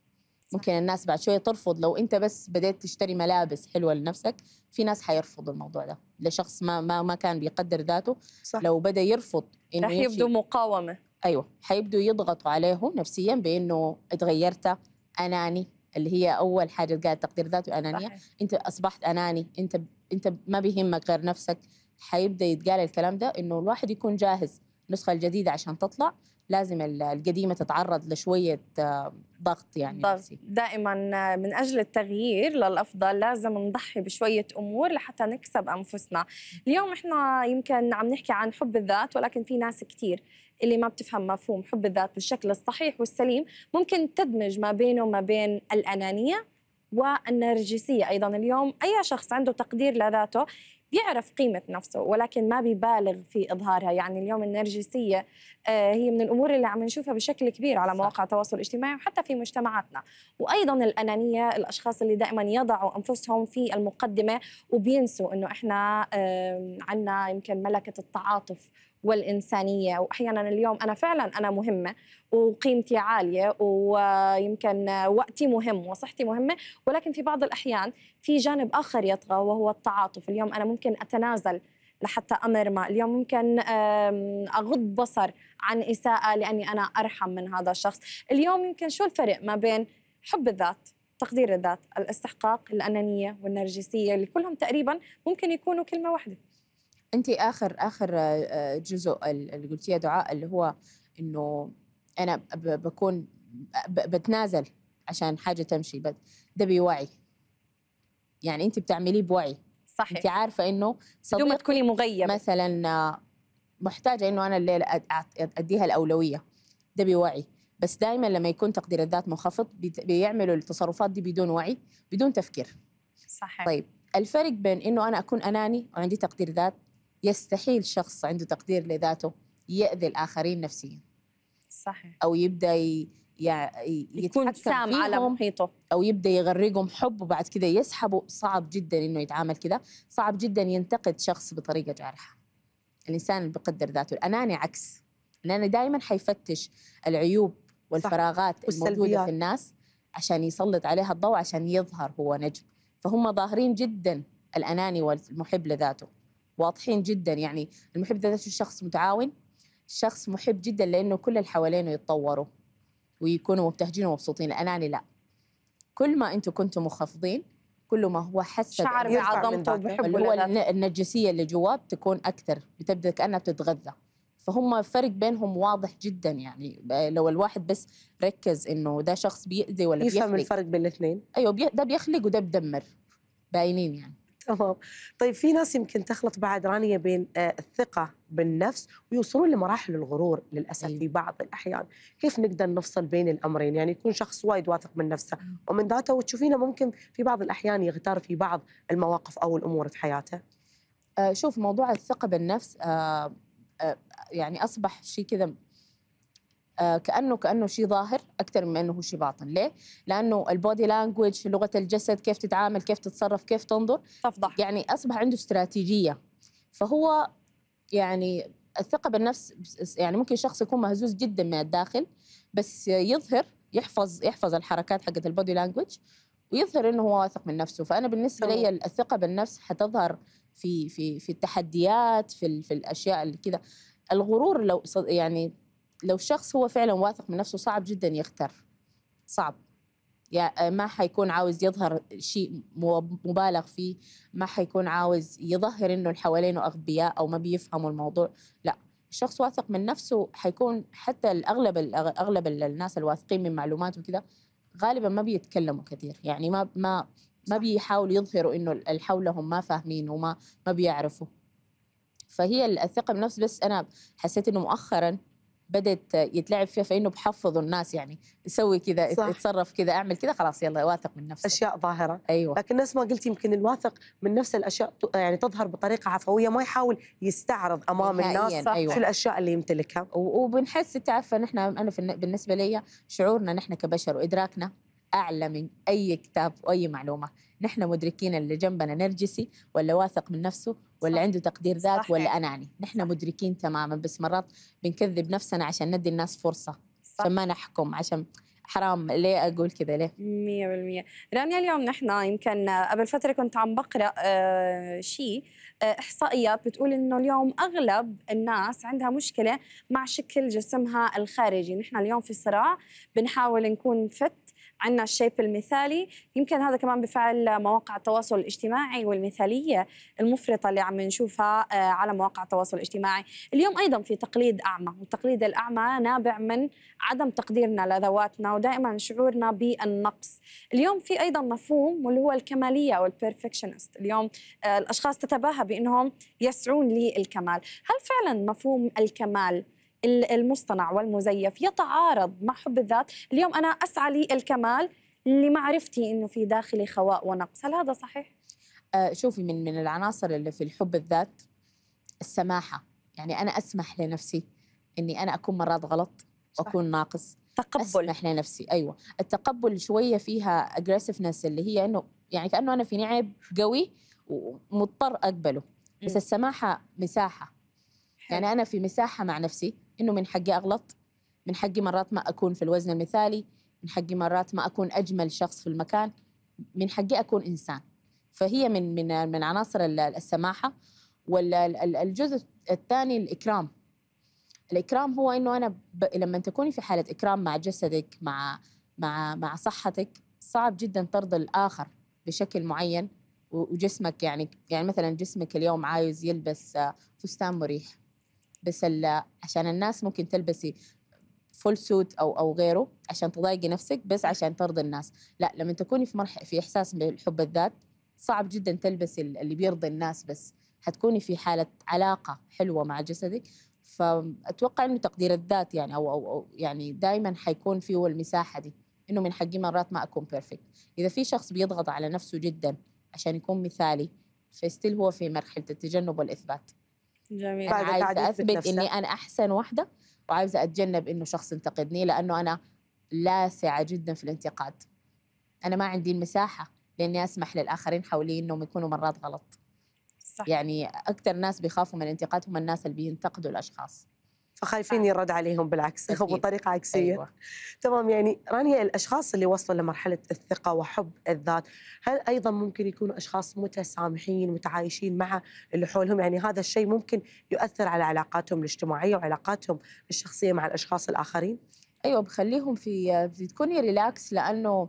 ممكن الناس بعد شويه ترفض لو انت بس بديت تشتري ملابس حلوه لنفسك في ناس حيرفضوا الموضوع ده لشخص ما ما ما كان بيقدر ذاته صح. لو بدا يرفض انه رح يبدو مقاومه ايوه حيبدوا يضغطوا عليه نفسيا بانه اتغيرت اناني اللي هي اول حاجه تقال تقدير ذاته أنانية صحيح. انت اصبحت اناني انت انت ما بيهمك غير نفسك حيبدا يتقال الكلام ده انه الواحد يكون جاهز النسخه الجديده عشان تطلع لازم القديمه تتعرض لشويه آه، ضغط يعني ضغط. دائما آه، من اجل التغيير للافضل لازم نضحي بشويه امور لحتى نكسب انفسنا اليوم احنا يمكن عم نحكي عن حب الذات ولكن في ناس كثير اللي ما بتفهم مفهوم حب الذات بالشكل الصحيح والسليم ممكن تدمج ما بينه وما بين الانانيه والنرجسيه ايضا اليوم اي شخص عنده تقدير لذاته بيعرف قيمة نفسه ولكن ما بيبالغ في إظهارها يعني اليوم النرجسية آه، هي من الأمور اللي عم نشوفها بشكل كبير على مواقع التواصل الاجتماعي وحتى في مجتمعاتنا وأيضا الأنانية الأشخاص اللي دائما يضعوا أنفسهم في المقدمة وبينسوا أنه إحنا عنا يمكن ملكة التعاطف والإنسانية وأحيانا اليوم أنا فعلا أنا مهمة وقيمتي عالية ويمكن وقتي مهم وصحتي مهمة ولكن في بعض الأحيان في جانب آخر يطغى وهو التعاطف اليوم أنا ممكن أتنازل لحتى امر ما اليوم ممكن اغض بصر عن اساءه لاني انا ارحم من هذا الشخص اليوم يمكن شو الفرق ما بين حب الذات تقدير الذات الاستحقاق الانانيه والنرجسيه اللي كلهم تقريبا ممكن يكونوا كلمه واحده انت اخر اخر آه، جزء اللي قلتيه دعاء اللي هو انه انا بكون بتنازل عشان حاجه تمشي ده بوعي يعني انت بتعمليه بوعي صحيح انت عارفه انه بدون ما تكوني مغيب مثلا محتاجه انه انا الليله اديها الاولويه ده بوعي بس دائما لما يكون تقدير الذات منخفض بيعملوا التصرفات دي بدون وعي بدون تفكير صحيح طيب الفرق بين انه انا اكون اناني وعندي تقدير ذات يستحيل شخص عنده تقدير لذاته يأذي الآخرين نفسيا صحيح أو يبدأ ي... يكون سام على محيطه او يبدا يغرقهم حب وبعد كذا يسحبه صعب جدا انه يتعامل كذا صعب جدا ينتقد شخص بطريقه جارحه الانسان اللي بقدر ذاته الاناني عكس الاناني دائما حيفتش العيوب والفراغات الموجوده في الناس عشان يسلط عليها الضوء عشان يظهر هو نجم فهم ظاهرين جدا الاناني والمحب لذاته واضحين جدا يعني المحب ذاته شخص متعاون شخص محب جدا لانه كل اللي حوالينه يتطوروا ويكونوا مبتهجين ومبسوطين الاناني لا كل ما انتم كنتوا منخفضين كل ما هو حس شعر بعظمته اللي هو النرجسيه اللي جواه بتكون اكثر بتبدا كانها بتتغذى فهم الفرق بينهم واضح جدا يعني لو الواحد بس ركز انه ده شخص بيأذي ولا بيفهم بيخلق. الفرق بين الاثنين ايوه ده بيخلق وده بيدمر باينين يعني تمام طيب في ناس يمكن تخلط بعد رانية بين آه، الثقة بالنفس ويوصلون لمراحل الغرور للأسف أيوة. في بعض الأحيان كيف نقدر نفصل بين الأمرين يعني يكون شخص وايد واثق من نفسه ومن ذاته وتشوفينه ممكن في بعض الأحيان يغتار في بعض المواقف أو الأمور في حياته آه، شوف موضوع الثقة بالنفس آه، يعني أصبح شيء كذا آه، كانه كانه شيء ظاهر اكثر من انه شيء باطن ليه لانه البودي لانجوج لغه الجسد كيف تتعامل كيف تتصرف كيف تنظر تفضح يعني اصبح عنده استراتيجيه فهو يعني الثقه بالنفس يعني ممكن شخص يكون مهزوز جدا من الداخل بس يظهر يحفظ يحفظ الحركات حقت البودي لانجوج ويظهر انه هو واثق من نفسه فانا بالنسبه لي الثقه بالنفس حتظهر في في في التحديات في في الاشياء اللي كذا الغرور لو يعني لو شخص هو فعلا واثق من نفسه صعب جدا يختار صعب يعني ما حيكون عاوز يظهر شيء مبالغ فيه ما حيكون عاوز يظهر انه اللي حوالينه اغبياء او ما بيفهموا الموضوع لا الشخص واثق من نفسه حيكون حتى الاغلب اغلب الناس الواثقين من معلوماته وكذا غالبا ما بيتكلموا كثير يعني ما ما ما بيحاولوا يظهروا انه اللي حولهم ما فاهمين وما ما بيعرفوا فهي الثقه بالنفس بس انا حسيت انه مؤخرا بدات يتلعب فيها فانه بحفظوا الناس يعني يسوي كذا صح. يتصرف كذا اعمل كذا خلاص يلا واثق من نفسه اشياء ظاهره ايوه لكن نفس ما قلت يمكن الواثق من نفسه الاشياء يعني تظهر بطريقه عفويه ما يحاول يستعرض امام الناس أيوة. شو الاشياء اللي يمتلكها وبنحس تعرف نحن انا بالنسبه لي شعورنا نحن كبشر وادراكنا اعلى من اي كتاب واي معلومه نحن مدركين اللي جنبنا نرجسي ولا واثق من نفسه ولا صح. عنده تقدير ذات ولا اناني نحن مدركين تماما بس مرات بنكذب نفسنا عشان ندي الناس فرصه صح. عشان ما نحكم عشان حرام ليه اقول كذا ليه 100% رانيا اليوم نحن يمكن قبل فتره كنت عم بقرا أه شيء آه، احصائيات بتقول انه اليوم اغلب الناس عندها مشكله مع شكل جسمها الخارجي نحن اليوم في صراع بنحاول نكون فت عندنا الشيب المثالي يمكن هذا كمان بفعل مواقع التواصل الاجتماعي والمثاليه المفرطه اللي عم نشوفها آه، على مواقع التواصل الاجتماعي اليوم ايضا في تقليد اعمى والتقليد الاعمى نابع من عدم تقديرنا لذواتنا ودائما شعورنا بالنقص اليوم في ايضا مفهوم واللي هو الكماليه والبرفكشنست اليوم آه، الاشخاص تتباهى بانهم يسعون للكمال هل فعلا مفهوم الكمال المصطنع والمزيف يتعارض مع حب الذات اليوم أنا أسعى لي الكمال لمعرفتي أنه في داخلي خواء ونقص هل هذا صحيح؟ آه، شوفي من من العناصر اللي في الحب الذات السماحة يعني أنا أسمح لنفسي أني أنا أكون مرات غلط وأكون ناقص تقبل أسمح لنفسي أيوة التقبل شوية فيها aggressiveness اللي هي أنه يعني كأنه أنا في نعيب قوي ومضطر أقبله بس السماحة مساحة يعني أنا في مساحة مع نفسي انه من حقي اغلط من حقي مرات ما اكون في الوزن المثالي من حقي مرات ما اكون اجمل شخص في المكان من حقي اكون انسان فهي من من من عناصر السماحه والجزء الثاني الاكرام الاكرام هو انه انا ب... لما تكوني في حاله اكرام مع جسدك مع مع مع صحتك صعب جدا ترضى الاخر بشكل معين وجسمك يعني يعني مثلا جسمك اليوم عايز يلبس آه، فستان مريح بس عشان الناس ممكن تلبسي فول سوت او او غيره عشان تضايقي نفسك بس عشان ترضي الناس لا لما تكوني في مرحله في احساس بالحب الذات صعب جدا تلبسي اللي بيرضي الناس بس حتكوني في حاله علاقه حلوه مع جسدك فاتوقع انه تقدير الذات يعني او او, أو يعني دائما حيكون في هو المساحه دي انه من حقي مرات ما اكون بيرفكت اذا في شخص بيضغط على نفسه جدا عشان يكون مثالي فستيل هو في مرحله التجنب والاثبات جميل أنا عايزه اثبت اني انا احسن واحده وعايزه اتجنب انه شخص ينتقدني لانه انا لاسعه جدا في الانتقاد انا ما عندي المساحه لاني اسمح للاخرين حولي انهم يكونوا مرات غلط صح. يعني اكثر ناس بيخافوا من الانتقاد هم الناس اللي بينتقدوا الاشخاص فخايفين نعم. يرد عليهم بالعكس أو بطريقة عكسية أيوة. تمام يعني رانيا الأشخاص اللي وصلوا لمرحلة الثقة وحب الذات هل أيضا ممكن يكونوا أشخاص متسامحين متعايشين مع اللي حولهم يعني هذا الشيء ممكن يؤثر على علاقاتهم الاجتماعية وعلاقاتهم الشخصية مع الأشخاص الآخرين ايوه بخليهم في تكون ريلاكس لانه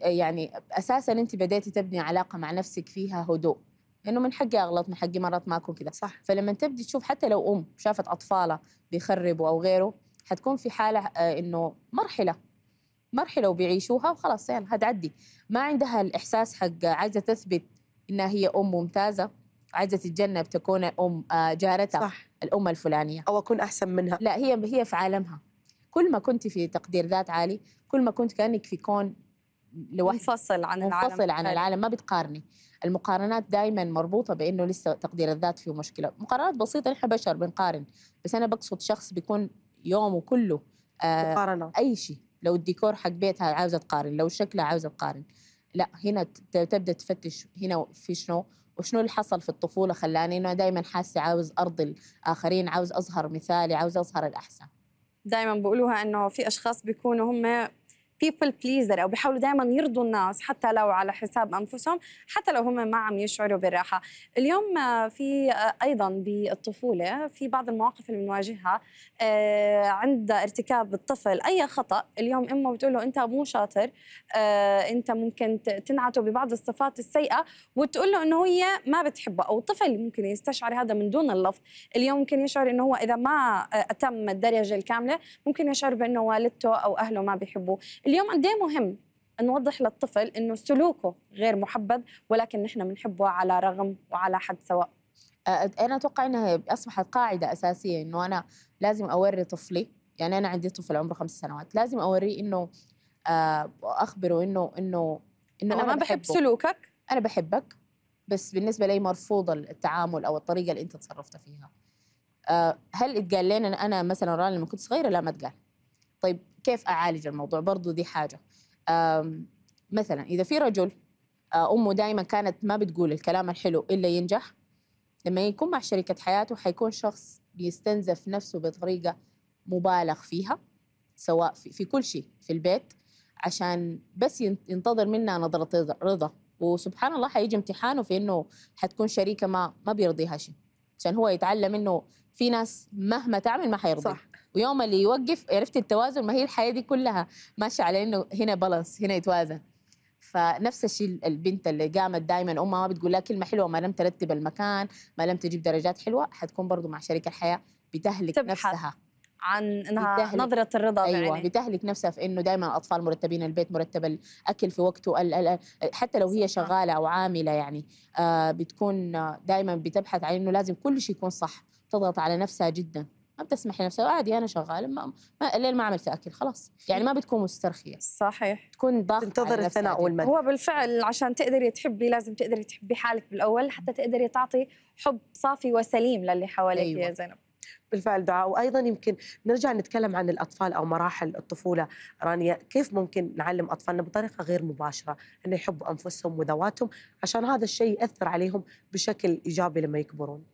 يعني اساسا انت بديتي تبني علاقه مع نفسك فيها هدوء انه من حقي اغلط من حقي مرات ما اكون كذا صح فلما تبدي تشوف حتى لو ام شافت اطفالها بيخربوا او غيره حتكون في حاله آه، انه مرحله مرحله وبيعيشوها وخلاص يعني هتعدي ما عندها الاحساس حق عايزه تثبت انها هي ام ممتازه عايزه تتجنب تكون ام آه، جارتها صح. الام الفلانيه او اكون احسن منها لا هي هي في عالمها كل ما كنت في تقدير ذات عالي كل ما كنت كانك في كون لوحدي منفصل عن العالم منفصل عن العالم ما بتقارني المقارنات دائما مربوطه بانه لسه تقدير الذات فيه مشكله مقارنات بسيطه نحن بشر بنقارن بس انا بقصد شخص بيكون يومه كله آه، مقارنة. اي شيء لو الديكور حق بيتها عاوزه تقارن لو شكلها عاوزه تقارن لا هنا تبدا تفتش هنا في شنو وشنو اللي حصل في الطفوله خلاني انه دائما حاسه عاوز ارضي الاخرين عاوز اظهر مثالي عاوز اظهر الاحسن دائما بيقولوها انه في اشخاص بيكونوا هم بيبل بليزر او بيحاولوا دائما يرضوا الناس حتى لو على حساب انفسهم حتى لو هم ما عم يشعروا بالراحه اليوم آه، في آه، ايضا بالطفوله في بعض المواقف اللي بنواجهها آه، عند ارتكاب الطفل اي خطا اليوم امه بتقول له انت مو شاطر انت ممكن تنعته ببعض الصفات السيئه وتقول له انه هي ما بتحبه او طفل ممكن يستشعر هذا من دون اللفظ اليوم ممكن يشعر انه هو اذا ما اتم الدرجه الكامله ممكن يشعر بانه والدته او اهله ما بيحبوه اليوم قد إيه مهم نوضح للطفل انه سلوكه غير محبذ ولكن نحن بنحبه على رغم وعلى حد سواء انا اتوقع انها اصبحت قاعده اساسيه انه انا لازم اوري طفلي يعني انا عندي طفل عمره خمس سنوات لازم اوريه انه اخبره انه انه انه انا, ما بحب سلوكك انا بحبك بس بالنسبه لي مرفوض التعامل او الطريقه اللي انت تصرفت فيها هل اتقال لنا انا مثلا رانا لما كنت صغيره لا ما اتقال طيب كيف اعالج الموضوع برضو دي حاجه مثلا اذا في رجل آه، امه دائما كانت ما بتقول الكلام الحلو الا ينجح لما يكون مع شريكه حياته حيكون شخص بيستنزف نفسه بطريقه مبالغ فيها سواء في, في كل شيء في البيت عشان بس ينتظر منها نظره رضا وسبحان الله حيجي امتحانه في انه حتكون شريكه ما ما بيرضيها شيء عشان هو يتعلم انه في ناس مهما تعمل ما حيرضيها صح ويوم اللي يوقف عرفت التوازن ما هي الحياه دي كلها ماشيه على انه هنا بالانس هنا يتوازن فنفس الشيء البنت اللي قامت دائما امها ما بتقول لها كلمه حلوه ما لم ترتب المكان ما لم تجيب درجات حلوه حتكون برضو مع شريك الحياه بتهلك نفسها عن انها بتهلك. نظره الرضا ايوه يعني. بتهلك نفسها في انه دائما الاطفال مرتبين البيت مرتب الاكل في وقته ال ال حتى لو هي شغاله او عامله يعني آه بتكون دائما بتبحث عن انه لازم كل شيء يكون صح تضغط على نفسها جدا ما بتسمح لنفسها عادي انا شغاله ما, ما الليل ما عملت اكل خلاص يعني ما بتكون مسترخيه صحيح تكون ضاغطه تنتظر الثناء والمدح هو بالفعل عشان تقدري تحبي لازم تقدري تحبي حالك بالاول حتى تقدري تعطي حب صافي وسليم للي حواليك أيوة. يا زينب بالفعل دعاء وايضا يمكن نرجع نتكلم عن الاطفال او مراحل الطفوله رانيا كيف ممكن نعلم اطفالنا بطريقه غير مباشره ان يحبوا انفسهم وذواتهم عشان هذا الشيء ياثر عليهم بشكل ايجابي لما يكبرون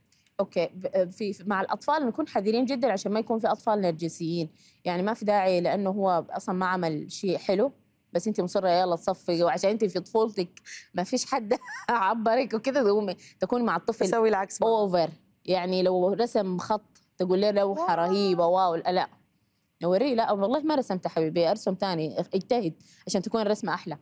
اوكي آه، في مع الاطفال نكون حذرين جدا عشان ما يكون في اطفال نرجسيين يعني ما في داعي لانه هو اصلا ما عمل شيء حلو بس انت مصره يلا تصفي وعشان انت في طفولتك ما فيش حد عبرك وكذا تقومي تكوني مع الطفل تسوي العكس اوفر يعني لو رسم خط تقول له لوحه رهيبه واو لا نوريه لا والله ما رسمت حبيبي ارسم ثاني اجتهد عشان تكون الرسمه احلى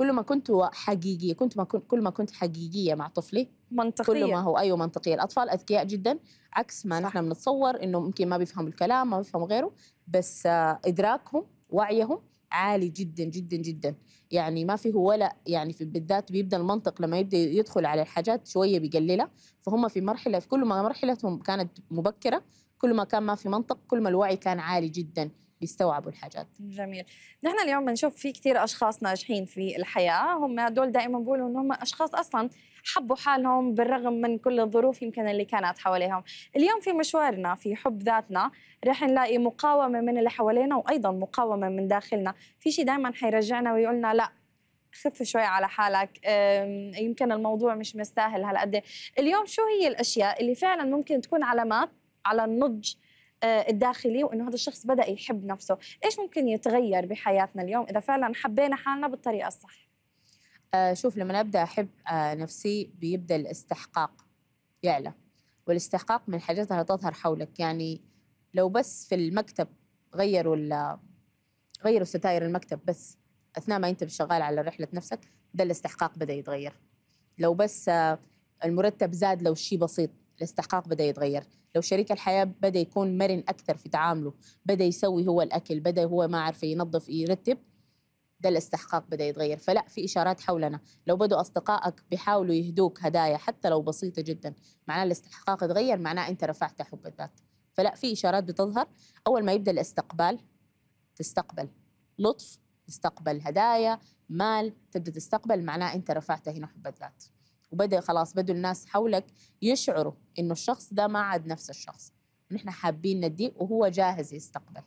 كل ما كنت حقيقيه كنت ما كنت كل ما كنت حقيقيه مع طفلي منطقيه كل ما هو ايوه منطقيه الاطفال اذكياء جدا عكس ما نحن بنتصور انه ممكن ما بيفهموا الكلام ما بيفهموا غيره بس آه، ادراكهم وعيهم عالي جدا جدا جدا يعني ما فيه ولا يعني في بالذات بيبدا المنطق لما يبدا يدخل على الحاجات شويه بيقللها فهم في مرحله في كل ما مرحلتهم كانت مبكره كل ما كان ما في منطق كل ما الوعي كان عالي جدا بيستوعبوا الحاجات جميل نحن اليوم بنشوف في كثير اشخاص ناجحين في الحياه هم هدول دائما بيقولوا ان هم اشخاص اصلا حبوا حالهم بالرغم من كل الظروف يمكن اللي كانت حواليهم اليوم في مشوارنا في حب ذاتنا رح نلاقي مقاومه من اللي حوالينا وايضا مقاومه من داخلنا في شيء دائما حيرجعنا ويقولنا لا خف شوي على حالك يمكن الموضوع مش مستاهل هالقد اليوم شو هي الاشياء اللي فعلا ممكن تكون علامات على النضج آه، الداخلي وانه هذا الشخص بدا يحب نفسه ايش ممكن يتغير بحياتنا اليوم اذا فعلا حبينا حالنا بالطريقه الصح آه، شوف لما ابدا احب آه، نفسي بيبدا الاستحقاق يعلى والاستحقاق من حاجات اللي تظهر حولك يعني لو بس في المكتب غيروا غيروا ستاير المكتب بس اثناء ما انت شغال على رحله نفسك ده الاستحقاق بدا يتغير لو بس المرتب زاد لو شيء بسيط الاستحقاق بدا يتغير لو شريك الحياه بدا يكون مرن اكثر في تعامله بدا يسوي هو الاكل بدا هو ما عارف ينظف يرتب ده الاستحقاق بدا يتغير فلا في اشارات حولنا لو بدوا اصدقائك بيحاولوا يهدوك هدايا حتى لو بسيطه جدا معناه الاستحقاق اتغير معناه انت رفعت حب الذات فلا في اشارات بتظهر اول ما يبدا الاستقبال تستقبل لطف تستقبل هدايا مال تبدا تستقبل معناه انت رفعت هنا حب الذات وبدا خلاص بدوا الناس حولك يشعروا انه الشخص ده ما عاد نفس الشخص نحن حابين نديه وهو جاهز يستقبل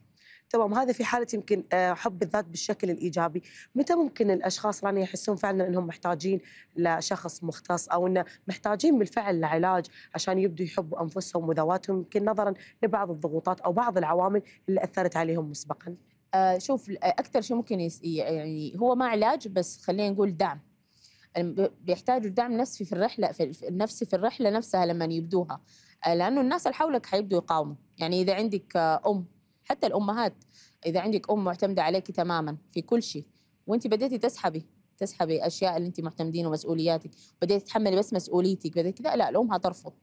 تمام هذا في حاله يمكن آه، حب الذات بالشكل الايجابي متى ممكن الاشخاص رانا يحسون فعلا انهم محتاجين لشخص مختص او انه محتاجين بالفعل لعلاج عشان يبدوا يحبوا انفسهم وذواتهم يمكن نظرا لبعض الضغوطات او بعض العوامل اللي اثرت عليهم مسبقا آه، شوف اكثر شيء ممكن يعني هو ما علاج بس خلينا نقول دعم يعني بيحتاجوا الدعم النفسي في الرحله في النفسي في الرحله نفسها لما يبدوها آه، لانه الناس اللي حولك حيبدوا يقاوموا يعني اذا عندك آه، ام حتى الامهات اذا عندك ام معتمده عليك تماما في كل شيء وانت بديتي تسحبي تسحبي اشياء اللي انت معتمدين ومسؤولياتك بديتي تتحملي بس مسؤوليتك بديتي كذا لا الام هترفض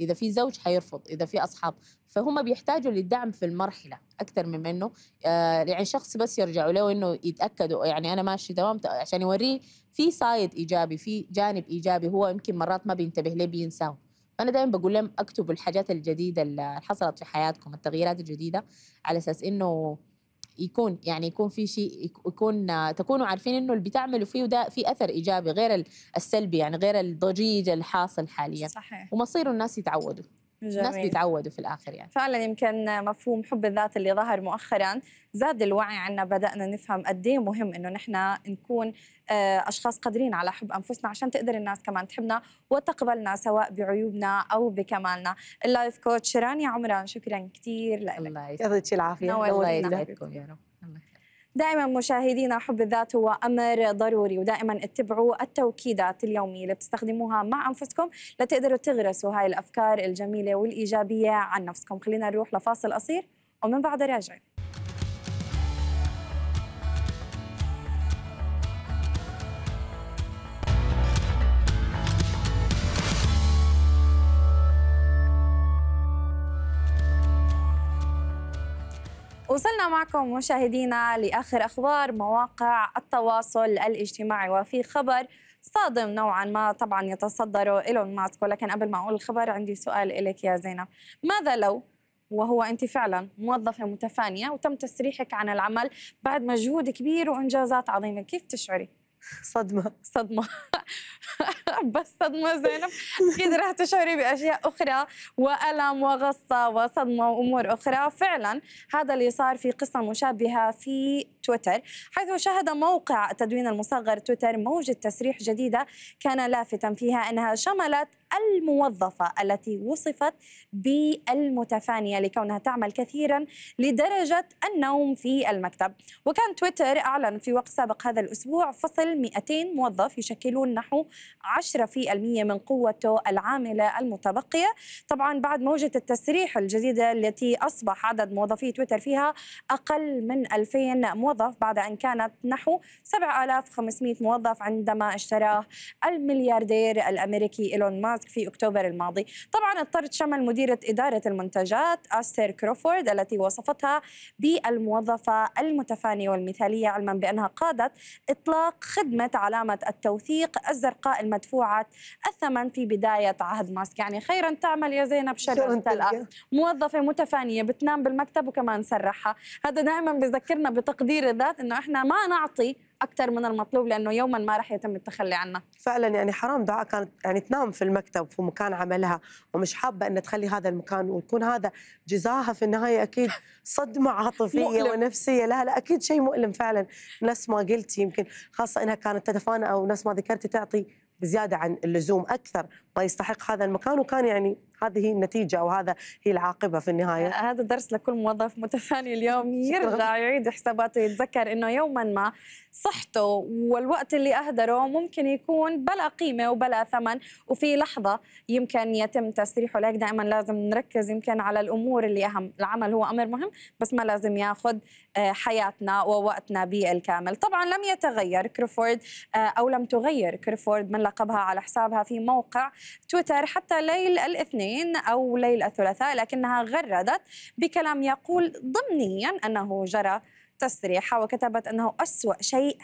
اذا في زوج حيرفض اذا في اصحاب فهم بيحتاجوا للدعم في المرحله اكثر من انه آه، يعني شخص بس يرجعوا له انه يتاكدوا يعني انا ماشي تمام عشان يوريه في سايد ايجابي في جانب ايجابي هو يمكن مرات ما بينتبه ليه بينساه فانا دائما بقول لهم اكتبوا الحاجات الجديده اللي حصلت في حياتكم التغييرات الجديده على اساس انه يكون يعني يكون في شيء يكون آه، تكونوا عارفين انه اللي بتعملوا فيه ده في اثر ايجابي غير السلبي يعني غير الضجيج الحاصل حاليا صحيح ومصير الناس يتعودوا جميل. الناس بيتعودوا في الاخر يعني فعلا يمكن مفهوم حب الذات اللي ظهر مؤخرا زاد الوعي عنا بدانا نفهم قد ايه مهم انه نحن نكون آه، اشخاص قادرين على حب انفسنا عشان تقدر الناس كمان تحبنا وتقبلنا سواء بعيوبنا او بكمالنا اللايف كوتش رانيا عمران شكرا كثير لك الله يعطيك العافيه الله يسعدكم يا رب دائما مشاهدينا حب الذات هو امر ضروري ودائما اتبعوا التوكيدات اليوميه اللي بتستخدموها مع انفسكم لتقدروا تغرسوا هاي الافكار الجميله والايجابيه عن نفسكم خلينا نروح لفاصل قصير ومن بعد راجعين وصلنا معكم مشاهدينا لاخر اخبار مواقع التواصل الاجتماعي وفي خبر صادم نوعا ما طبعا يتصدره ايلون ماسك ولكن قبل ما اقول الخبر عندي سؤال لك يا زينب ماذا لو وهو انت فعلا موظفه متفانيه وتم تسريحك عن العمل بعد مجهود كبير وانجازات عظيمه كيف تشعري صدمة صدمة بس صدمة زينب أكيد رح تشعري بأشياء أخرى وألم وغصة وصدمة وأمور أخرى فعلا هذا اللي صار في قصة مشابهة في تويتر حيث شهد موقع تدوين المصغر تويتر موجة تسريح جديدة كان لافتا فيها أنها شملت الموظفة التي وصفت بالمتفانية لكونها تعمل كثيرا لدرجة النوم في المكتب وكان تويتر أعلن في وقت سابق هذا الأسبوع فصل 200 موظف يشكلون نحو 10% من قوته العاملة المتبقية طبعا بعد موجة التسريح الجديدة التي أصبح عدد موظفي تويتر فيها أقل من 2000 موظف بعد أن كانت نحو 7500 موظف عندما اشتراه الملياردير الأمريكي إيلون ماسك الماسك في أكتوبر الماضي طبعا اضطرت شمل مديرة إدارة المنتجات استر كروفورد التي وصفتها بالموظفة المتفانية والمثالية علما بأنها قادت إطلاق خدمة علامة التوثيق الزرقاء المدفوعة الثمن في بداية عهد ماسك يعني خيرا تعمل يا زينب شرا موظفة متفانية بتنام بالمكتب وكمان سرحها هذا دائما بذكرنا بتقدير الذات أنه إحنا ما نعطي اكثر من المطلوب لانه يوما ما راح يتم التخلي عنها فعلا يعني حرام دعاء كانت يعني تنام في المكتب في مكان عملها ومش حابه ان تخلي هذا المكان ويكون هذا جزاها في النهايه اكيد صدمه عاطفيه مؤلم. ونفسيه لا لا اكيد شيء مؤلم فعلا نفس ما قلتي يمكن خاصه انها كانت تتفانى او نفس ما ذكرتي تعطي بزياده عن اللزوم اكثر ما يستحق هذا المكان وكان يعني هذه هي النتيجة أو هذا هي العاقبة في النهاية آه، هذا درس لكل موظف متفاني اليوم يرجع يعيد حساباته يتذكر أنه يوما ما صحته والوقت اللي أهدره ممكن يكون بلا قيمة وبلا ثمن وفي لحظة يمكن يتم تسريحه لهيك دائما لازم نركز يمكن على الأمور اللي أهم العمل هو أمر مهم بس ما لازم ياخذ آه، حياتنا ووقتنا بالكامل طبعا لم يتغير كروفورد آه، أو لم تغير كروفورد من لقبها على حسابها في موقع تويتر حتى ليل الاثنين الاثنين أو ليلة الثلاثاء لكنها غردت بكلام يقول ضمنيا أنه جرى تسريحه وكتبت أنه أسوأ شيء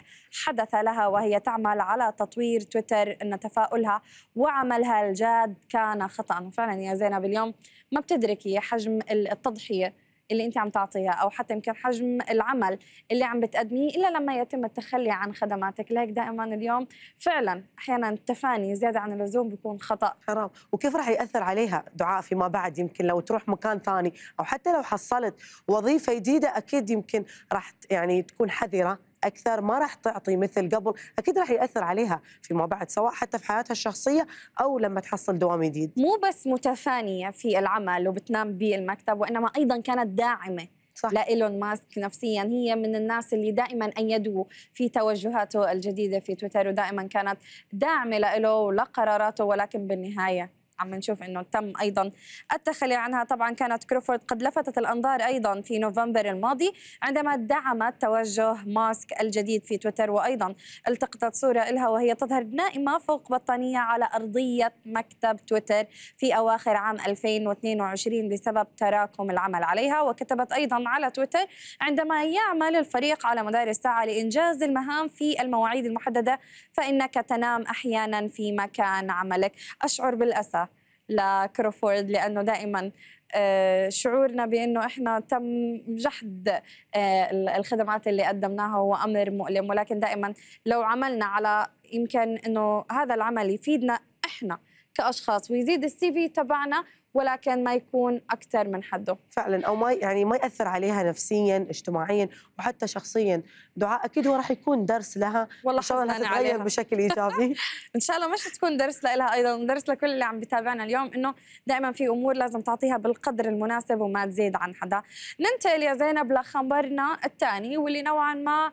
حدث لها وهي تعمل على تطوير تويتر أن تفاؤلها وعملها الجاد كان خطأ وفعلا يا زينب اليوم ما بتدركي حجم التضحية اللي انت عم تعطيها او حتى يمكن حجم العمل اللي عم بتقدميه الا لما يتم التخلي عن خدماتك لهيك دائما اليوم فعلا احيانا التفاني زياده عن اللزوم بيكون خطا حرام وكيف راح ياثر عليها دعاء فيما بعد يمكن لو تروح مكان ثاني او حتى لو حصلت وظيفه جديده اكيد يمكن راح يعني تكون حذره اكثر ما راح تعطي مثل قبل اكيد راح ياثر عليها فيما بعد سواء حتى في حياتها الشخصيه او لما تحصل دوام جديد مو بس متفانيه في العمل وبتنام بالمكتب وانما ايضا كانت داعمه صح. لإيلون ماسك نفسيا هي من الناس اللي دائما أيدوه في توجهاته الجديدة في تويتر ودائما كانت داعمة له ولقراراته ولكن بالنهاية عم نشوف انه تم ايضا التخلي عنها طبعا كانت كروفورد قد لفتت الانظار ايضا في نوفمبر الماضي عندما دعمت توجه ماسك الجديد في تويتر وايضا التقطت صوره لها وهي تظهر نائمه فوق بطانيه على ارضيه مكتب تويتر في اواخر عام 2022 بسبب تراكم العمل عليها وكتبت ايضا على تويتر عندما يعمل الفريق على مدار الساعه لانجاز المهام في المواعيد المحدده فانك تنام احيانا في مكان عملك اشعر بالاسى لكروفورد لانه دائما آه، شعورنا بانه احنا تم جحد آه، الخدمات اللي قدمناها هو امر مؤلم ولكن دائما لو عملنا على يمكن انه هذا العمل يفيدنا احنا كاشخاص ويزيد السي في تبعنا ولكن ما يكون اكثر من حده فعلا او ما يعني ما ياثر عليها نفسيا اجتماعيا وحتى شخصيا دعاء اكيد هو راح يكون درس لها والله ان شاء الله تتغير بشكل ايجابي ان شاء الله مش تكون درس لها ايضا درس لكل اللي عم بتابعنا اليوم انه دائما في امور لازم تعطيها بالقدر المناسب وما تزيد عن حدا ننتقل يا زينب لخبرنا الثاني واللي نوعا ما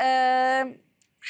أه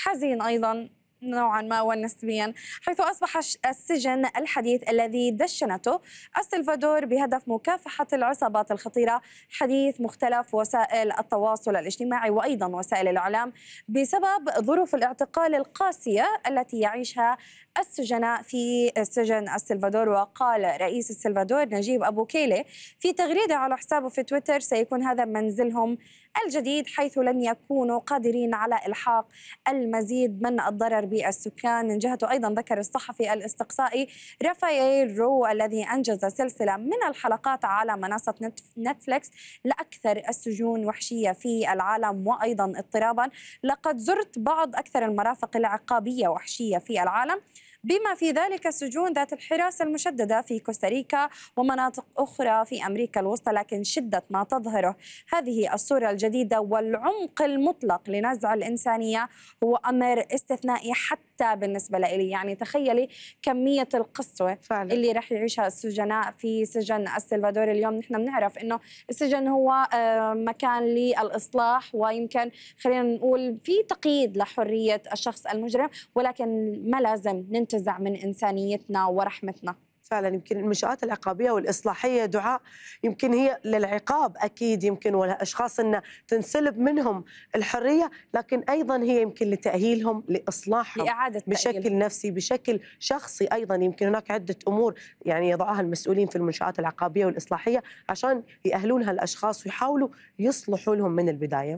حزين ايضا نوعا ما ونسبيا حيث أصبح السجن الحديث الذي دشنته السلفادور بهدف مكافحة العصابات الخطيرة حديث مختلف وسائل التواصل الاجتماعي وأيضا وسائل الإعلام بسبب ظروف الاعتقال القاسية التي يعيشها السجناء في سجن السلفادور وقال رئيس السلفادور نجيب أبو كيلي في تغريدة على حسابه في تويتر سيكون هذا منزلهم الجديد حيث لن يكونوا قادرين على إلحاق المزيد من الضرر بالسكان من جهته أيضا ذكر الصحفي الاستقصائي رافائيل رو الذي أنجز سلسلة من الحلقات على منصة نتفليكس لأكثر السجون وحشية في العالم وأيضا اضطرابا لقد زرت بعض أكثر المرافق العقابية وحشية في العالم بما في ذلك السجون ذات الحراسة المشددة في كوستاريكا ومناطق أخرى في أمريكا الوسطى لكن شدة ما تظهره هذه الصورة الجديدة والعمق المطلق لنزع الإنسانية هو أمر استثنائي حتى حتى بالنسبه لي يعني تخيلي كميه القسوه اللي رح يعيشها السجناء في سجن السلفادور اليوم نحن بنعرف انه السجن هو آه، مكان للاصلاح ويمكن خلينا نقول في تقييد لحريه الشخص المجرم ولكن ما لازم ننتزع من انسانيتنا ورحمتنا فعلا يمكن المنشآت العقابية والإصلاحية دعاء يمكن هي للعقاب أكيد يمكن ولأشخاص أن تنسلب منهم الحرية لكن أيضا هي يمكن لتأهيلهم لإصلاحهم لإعادة بشكل تأهيل. نفسي بشكل شخصي أيضا يمكن هناك عدة أمور يعني يضعها المسؤولين في المنشآت العقابية والإصلاحية عشان يأهلون هالأشخاص ويحاولوا يصلحوا لهم من البداية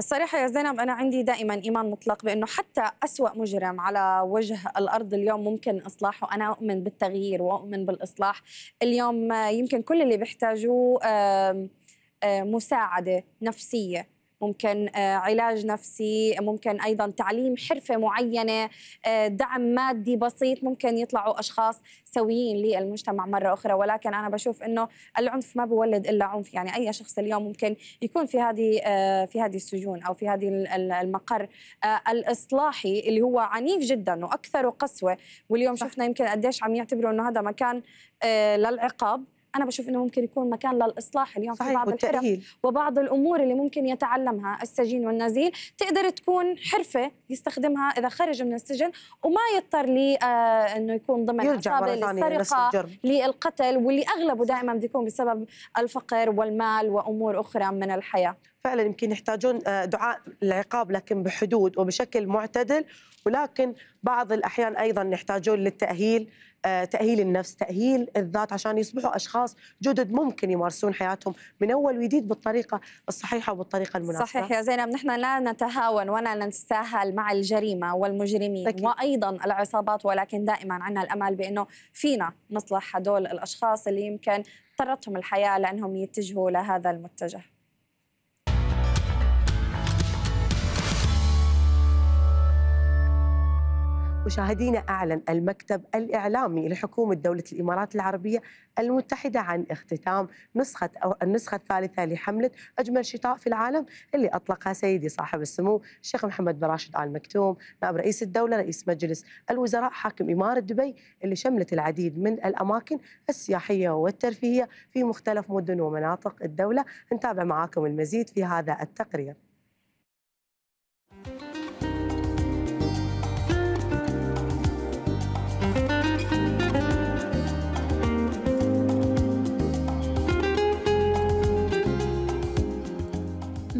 الصراحه يا زينب انا عندي دائما ايمان مطلق بانه حتى اسوا مجرم على وجه الارض اليوم ممكن اصلاحه انا اؤمن بالتغيير واؤمن بالاصلاح اليوم يمكن كل اللي بيحتاجوه مساعده نفسيه ممكن آه، علاج نفسي ممكن أيضا تعليم حرفة معينة آه، دعم مادي بسيط ممكن يطلعوا أشخاص سويين للمجتمع مرة أخرى ولكن أنا بشوف أنه العنف ما بولد إلا عنف يعني أي شخص اليوم ممكن يكون في هذه آه، في هذه السجون أو في هذه المقر الإصلاحي اللي هو عنيف جدا وأكثر قسوة واليوم شفنا يمكن قديش عم يعتبروا أنه هذا مكان للعقاب انا بشوف انه ممكن يكون مكان للاصلاح اليوم صحيح في بعض الحرف وبعض الامور اللي ممكن يتعلمها السجين والنزيل تقدر تكون حرفه يستخدمها اذا خرج من السجن وما يضطر لي آه انه يكون ضمن عصابه للسرقه للقتل واللي اغلبه دائما بده يكون بسبب الفقر والمال وامور اخرى من الحياه فعلا يمكن يحتاجون آه، دعاء العقاب لكن بحدود وبشكل معتدل ولكن بعض الاحيان ايضا يحتاجون للتاهيل آه، تاهيل النفس تاهيل الذات عشان يصبحوا اشخاص جدد ممكن يمارسون حياتهم من اول وجديد بالطريقه الصحيحه وبالطريقه المناسبه صحيح يا زينب نحن لا نتهاون ولا نتساهل مع الجريمه والمجرمين أكيد. وايضا العصابات ولكن دائما عندنا الامل بانه فينا نصلح هدول الاشخاص اللي يمكن اضطرتهم الحياه لانهم يتجهوا لهذا المتجه مشاهدينا أعلن المكتب الإعلامي لحكومة دولة الإمارات العربية المتحدة عن اختتام نسخة أو النسخة الثالثة لحملة أجمل شتاء في العالم اللي أطلقها سيدي صاحب السمو الشيخ محمد بن راشد آل مكتوم نائب رئيس الدولة رئيس مجلس الوزراء حاكم إمارة دبي اللي شملت العديد من الأماكن السياحية والترفيهية في مختلف مدن ومناطق الدولة نتابع معاكم المزيد في هذا التقرير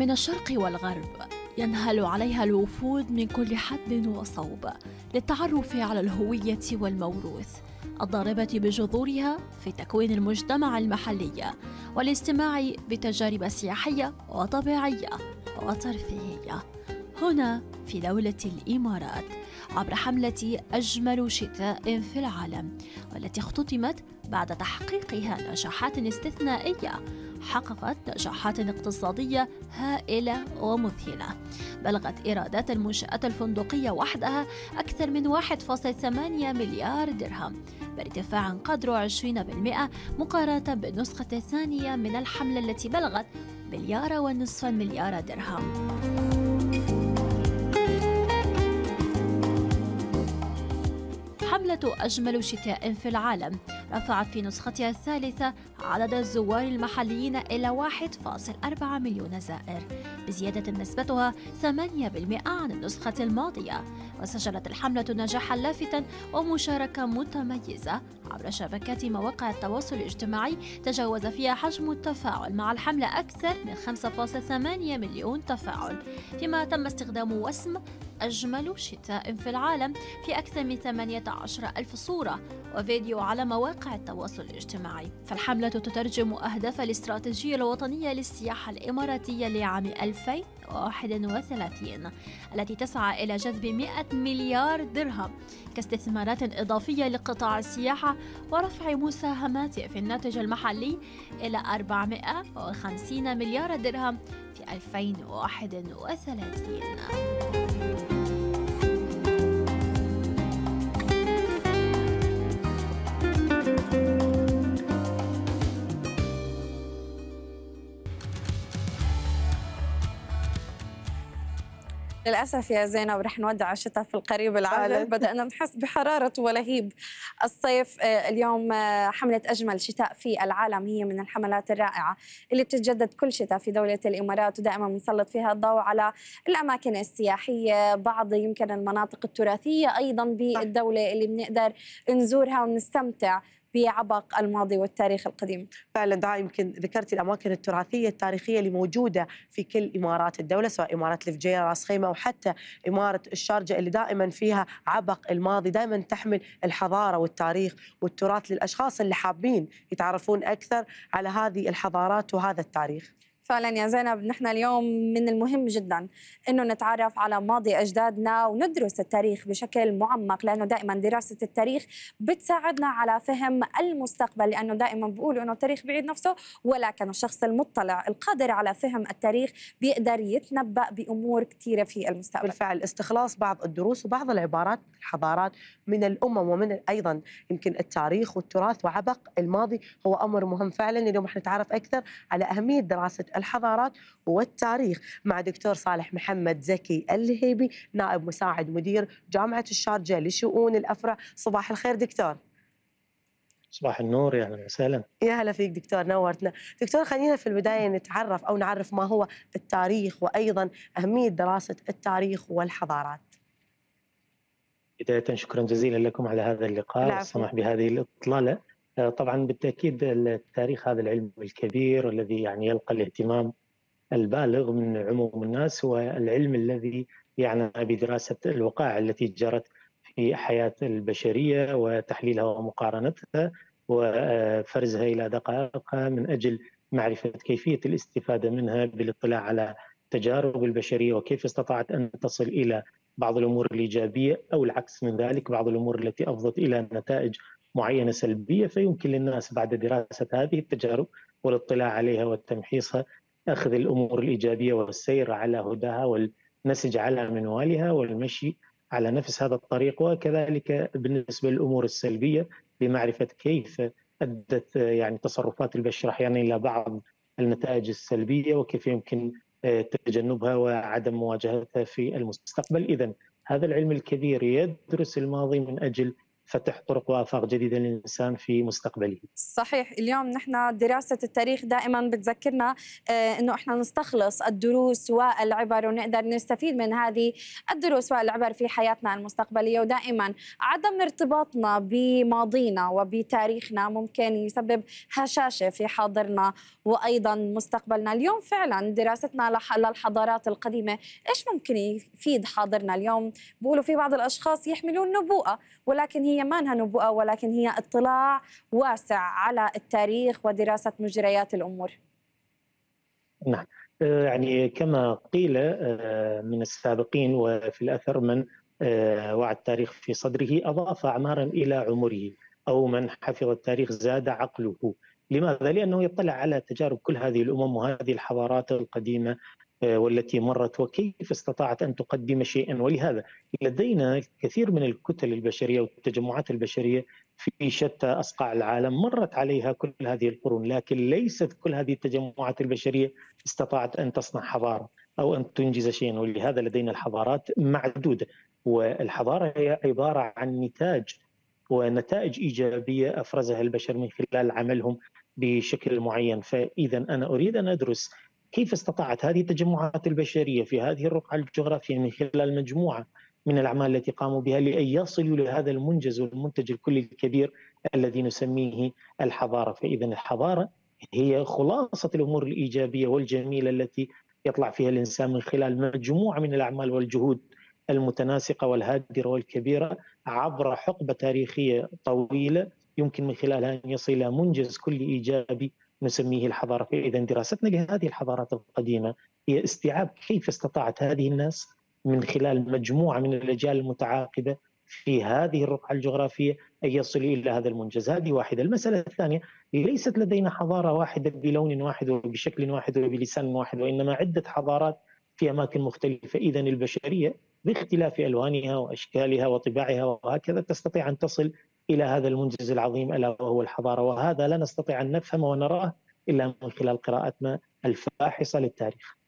من الشرق والغرب ينهل عليها الوفود من كل حد وصوب للتعرف على الهوية والموروث الضاربة بجذورها في تكوين المجتمع المحلي والاستماع بتجارب سياحية وطبيعية وترفيهية هنا في دولة الإمارات عبر حملة أجمل شتاء في العالم والتي اختتمت بعد تحقيقها نجاحات استثنائية حققت نجاحات اقتصادية هائلة ومذهلة بلغت إيرادات المنشآت الفندقية وحدها أكثر من 1.8 مليار درهم بارتفاع قدره 20% مقارنة بالنسخة الثانية من الحملة التي بلغت مليار ونصف مليار درهم حملة أجمل شتاء في العالم رفعت في نسختها الثالثة عدد الزوار المحليين إلى 1.4 مليون زائر بزيادة نسبتها 8% عن النسخة الماضية وسجلت الحملة نجاحا لافتا ومشاركة متميزة عبر شبكات مواقع التواصل الاجتماعي تجاوز فيها حجم التفاعل مع الحملة أكثر من 5.8 مليون تفاعل فيما تم استخدام وسم أجمل شتاء في العالم في أكثر من 18 ألف صورة وفيديو على مواقع التواصل الاجتماعي فالحملة تترجم أهداف الاستراتيجية الوطنية للسياحة الإماراتية لعام 2031 التي تسعى إلى جذب 100 مليار درهم كاستثمارات إضافية لقطاع السياحة ورفع مساهماته في الناتج المحلي إلى 450 مليار درهم في 2031 للأسف يا زينب رح نودع الشتاء في القريب العاجل بدأنا نحس بحرارة ولهيب الصيف آه، اليوم آه، حملة أجمل شتاء في العالم هي من الحملات الرائعة اللي بتتجدد كل شتاء في دولة الإمارات ودائما بنسلط فيها الضوء على الأماكن السياحية بعض يمكن المناطق التراثية أيضا بالدولة اللي بنقدر نزورها ونستمتع في عبق الماضي والتاريخ القديم فعلا دعاء يمكن ذكرت الأماكن التراثية التاريخية اللي موجودة في كل إمارات الدولة سواء إمارة الفجيرة راس خيمة أو حتى إمارة الشارجة اللي دائما فيها عبق الماضي دائما تحمل الحضارة والتاريخ والتراث للأشخاص اللي حابين يتعرفون أكثر على هذه الحضارات وهذا التاريخ فعلا يا زينب نحن اليوم من المهم جدا انه نتعرف على ماضي اجدادنا وندرس التاريخ بشكل معمق لانه دائما دراسه التاريخ بتساعدنا على فهم المستقبل لانه دائما بيقولوا انه التاريخ بعيد نفسه ولكن الشخص المطلع القادر على فهم التاريخ بيقدر يتنبأ بامور كثيره في المستقبل بالفعل استخلاص بعض الدروس وبعض العبارات من الحضارات من الامم ومن ايضا يمكن التاريخ والتراث وعبق الماضي هو امر مهم فعلا اليوم رح نتعرف اكثر على اهميه دراسه الحضارات والتاريخ مع دكتور صالح محمد زكي اللهيبي نائب مساعد مدير جامعة الشارجة لشؤون الأفرع صباح الخير دكتور صباح النور يا اهلا وسهلا يا هلا فيك دكتور نورتنا دكتور خلينا في البدايه نتعرف او نعرف ما هو التاريخ وايضا اهميه دراسه التاريخ والحضارات بدايه شكرا جزيلا لكم على هذا اللقاء والسماح بهذه الاطلاله طبعا بالتاكيد التاريخ هذا العلم الكبير الذي يعني يلقى الاهتمام البالغ من عموم الناس هو العلم الذي يعنى بدراسه الوقائع التي جرت في حياه البشريه وتحليلها ومقارنتها وفرزها الى دقائقها من اجل معرفه كيفيه الاستفاده منها بالاطلاع على تجارب البشريه وكيف استطاعت ان تصل الى بعض الامور الايجابيه او العكس من ذلك بعض الامور التي افضت الى نتائج معينه سلبيه فيمكن للناس بعد دراسه هذه التجارب والاطلاع عليها وتمحيصها اخذ الامور الايجابيه والسير على هداها والنسج على منوالها والمشي على نفس هذا الطريق وكذلك بالنسبه للامور السلبيه لمعرفه كيف ادت يعني تصرفات البشر احيانا الى بعض النتائج السلبيه وكيف يمكن آه، تجنبها وعدم مواجهتها في المستقبل اذا هذا العلم الكبير يدرس الماضي من اجل فتح طرق وافاق جديده للانسان في مستقبله. صحيح، اليوم نحن دراسه التاريخ دائما بتذكرنا آه، انه احنا نستخلص الدروس والعبر ونقدر نستفيد من هذه الدروس والعبر في حياتنا المستقبليه ودائما عدم ارتباطنا بماضينا وبتاريخنا ممكن يسبب هشاشه في حاضرنا وايضا مستقبلنا، اليوم فعلا دراستنا للحضارات القديمه ايش ممكن يفيد حاضرنا اليوم؟ بيقولوا في بعض الاشخاص يحملون نبوءه ولكن هي هي ما أنها نبوءة ولكن هي اطلاع واسع على التاريخ ودراسة مجريات الأمور نعم آه، يعني كما قيل آه، من السابقين وفي الأثر من آه، وعى التاريخ في صدره أضاف أعمارا إلى عمره أو من حفظ التاريخ زاد عقله لماذا؟ لأنه يطلع على تجارب كل هذه الأمم وهذه الحضارات القديمة آه، والتي مرت وكيف استطاعت ان تقدم شيئا ولهذا لدينا كثير من الكتل البشريه والتجمعات البشريه في شتى اصقاع العالم مرت عليها كل هذه القرون لكن ليست كل هذه التجمعات البشريه استطاعت ان تصنع حضاره او ان تنجز شيئا ولهذا لدينا الحضارات معدوده والحضاره هي عباره عن نتاج ونتائج ايجابيه افرزها البشر من خلال عملهم بشكل معين فاذا انا اريد ان ادرس كيف استطاعت هذه التجمعات البشريه في هذه الرقعه الجغرافيه من خلال مجموعه من الاعمال التي قاموا بها لان يصلوا لهذا المنجز والمنتج الكلي الكبير الذي نسميه الحضاره، فاذا الحضاره هي خلاصه الامور الايجابيه والجميله التي يطلع فيها الانسان من خلال مجموعه من الاعمال والجهود المتناسقه والهادره والكبيره عبر حقبه تاريخيه طويله يمكن من خلالها ان يصل الى منجز كلي ايجابي نسميه الحضارة إذا دراستنا لهذه الحضارات القديمة هي استيعاب كيف استطاعت هذه الناس من خلال مجموعة من الأجيال المتعاقبة في هذه الرقعة الجغرافية أن يصلوا إلى هذا المنجز هذه واحدة المسألة الثانية ليست لدينا حضارة واحدة بلون واحد وبشكل واحد وبلسان واحد وإنما عدة حضارات في أماكن مختلفة إذا البشرية باختلاف ألوانها وأشكالها وطباعها وهكذا تستطيع أن تصل الى هذا المنجز العظيم الا وهو الحضاره وهذا لا نستطيع ان نفهمه ونراه الا من خلال قراءتنا الفاحصه للتاريخ.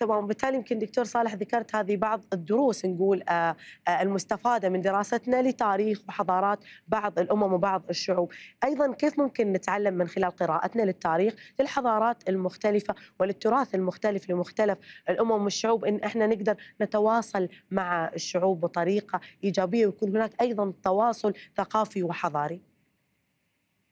تمام وبالتالي يمكن دكتور صالح ذكرت هذه بعض الدروس نقول آه، آه، المستفاده من دراستنا لتاريخ وحضارات بعض الامم وبعض الشعوب، ايضا كيف ممكن نتعلم من خلال قراءتنا للتاريخ للحضارات المختلفه وللتراث المختلف لمختلف الامم والشعوب ان احنا نقدر نتواصل مع الشعوب بطريقه ايجابيه ويكون هناك ايضا تواصل ثقافي وحضاري.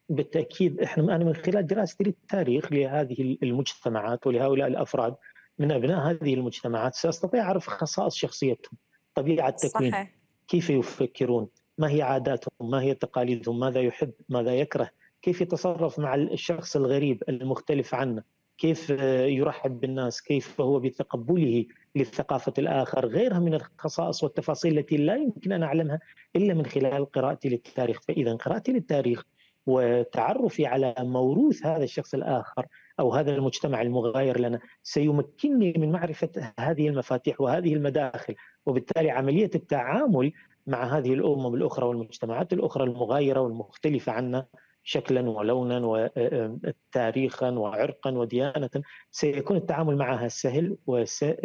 بالتاكيد احنا انا من خلال دراستي للتاريخ لهذه المجتمعات ولهؤلاء الافراد من ابناء هذه المجتمعات ساستطيع اعرف خصائص شخصيتهم طبيعه تكوين صحيح. كيف يفكرون ما هي عاداتهم ما هي تقاليدهم ماذا يحب ماذا يكره كيف يتصرف مع الشخص الغريب المختلف عنه كيف يرحب بالناس كيف هو بتقبله لثقافة الآخر غيرها من الخصائص والتفاصيل التي لا يمكن أن أعلمها إلا من خلال قراءتي للتاريخ فإذا قراءتي للتاريخ وتعرفي على موروث هذا الشخص الآخر او هذا المجتمع المغاير لنا سيمكنني من معرفه هذه المفاتيح وهذه المداخل وبالتالي عمليه التعامل مع هذه الامم الاخرى والمجتمعات الاخرى المغايره والمختلفه عنا شكلا ولونا وتاريخا وعرقا وديانه سيكون التعامل معها سهل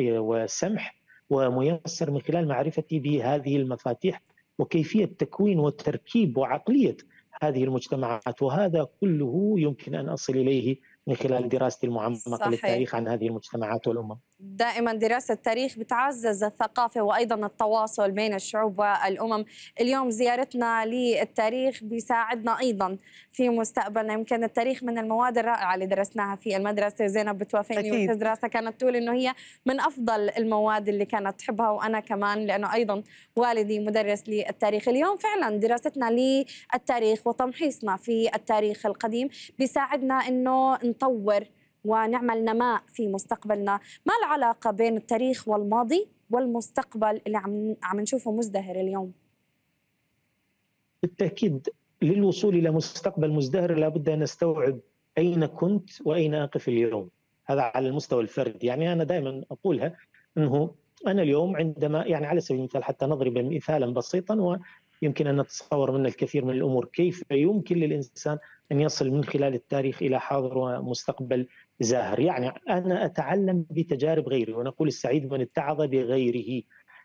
وسمح وميسر من خلال معرفتي بهذه المفاتيح وكيفيه تكوين وتركيب وعقليه هذه المجتمعات وهذا كله يمكن ان اصل اليه من خلال دراستي المعمقه للتاريخ عن هذه المجتمعات والامم. دائما دراسة التاريخ بتعزز الثقافة وأيضا التواصل بين الشعوب والأمم اليوم زيارتنا للتاريخ بيساعدنا أيضا في مستقبلنا يمكن التاريخ من المواد الرائعة اللي درسناها في المدرسة زينب بتوافقني وقت دراسة كانت تقول أنه هي من أفضل المواد اللي كانت تحبها وأنا كمان لأنه أيضا والدي مدرس للتاريخ اليوم فعلا دراستنا للتاريخ وتمحيصنا في التاريخ القديم بيساعدنا أنه نطور ونعمل نماء في مستقبلنا ما العلاقة بين التاريخ والماضي والمستقبل اللي عم عم نشوفه مزدهر اليوم بالتأكيد للوصول إلى مستقبل مزدهر لابد أن نستوعب أين كنت وأين أقف اليوم هذا على المستوى الفردي يعني أنا دائما أقولها أنه أنا اليوم عندما يعني على سبيل المثال حتى نضرب مثالا بسيطا ويمكن أن نتصور منه الكثير من الأمور كيف يمكن للإنسان أن يصل من خلال التاريخ إلى حاضر ومستقبل زاهر يعني أنا أتعلم بتجارب غيري ونقول السعيد من اتعظ بغيره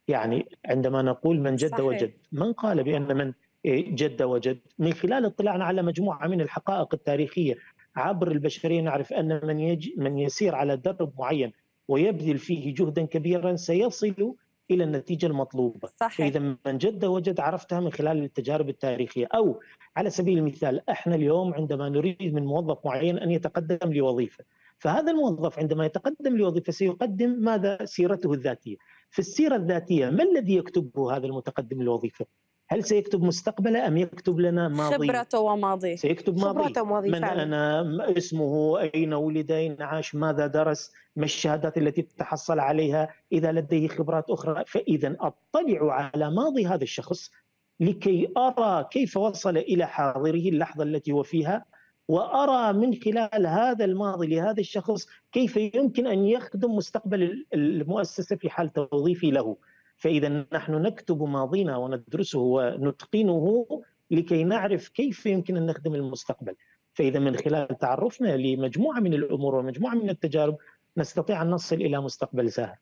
يعني عندما نقول من جد صحيح. وجد من قال بأن من إيه، جد وجد من خلال اطلاعنا على مجموعة من الحقائق التاريخية عبر البشرية نعرف أن من, يج... من يسير على درب معين ويبذل فيه جهدا كبيرا سيصل الى النتيجه المطلوبه صحيح. فاذا من جد وجد عرفتها من خلال التجارب التاريخيه او على سبيل المثال احنا اليوم عندما نريد من موظف معين ان يتقدم لوظيفه فهذا الموظف عندما يتقدم لوظيفة سيقدم ماذا سيرته الذاتية في السيرة الذاتية ما الذي يكتبه هذا المتقدم للوظيفة هل سيكتب مستقبله ام يكتب لنا ماضي خبرته وماضيه سيكتب ماضي خبرته وماضي من فعلا. انا اسمه اين ولد اين عاش ماذا درس ما الشهادات التي تحصل عليها اذا لديه خبرات اخرى فاذا اطلع على ماضي هذا الشخص لكي ارى كيف وصل الى حاضره اللحظه التي هو فيها وارى من خلال هذا الماضي لهذا الشخص كيف يمكن ان يخدم مستقبل المؤسسه في حال توظيفي له. فاذا نحن نكتب ماضينا وندرسه ونتقنه لكي نعرف كيف يمكن ان نخدم المستقبل. فاذا من خلال تعرفنا لمجموعه من الامور ومجموعه من التجارب نستطيع ان نصل الى مستقبل زاهر.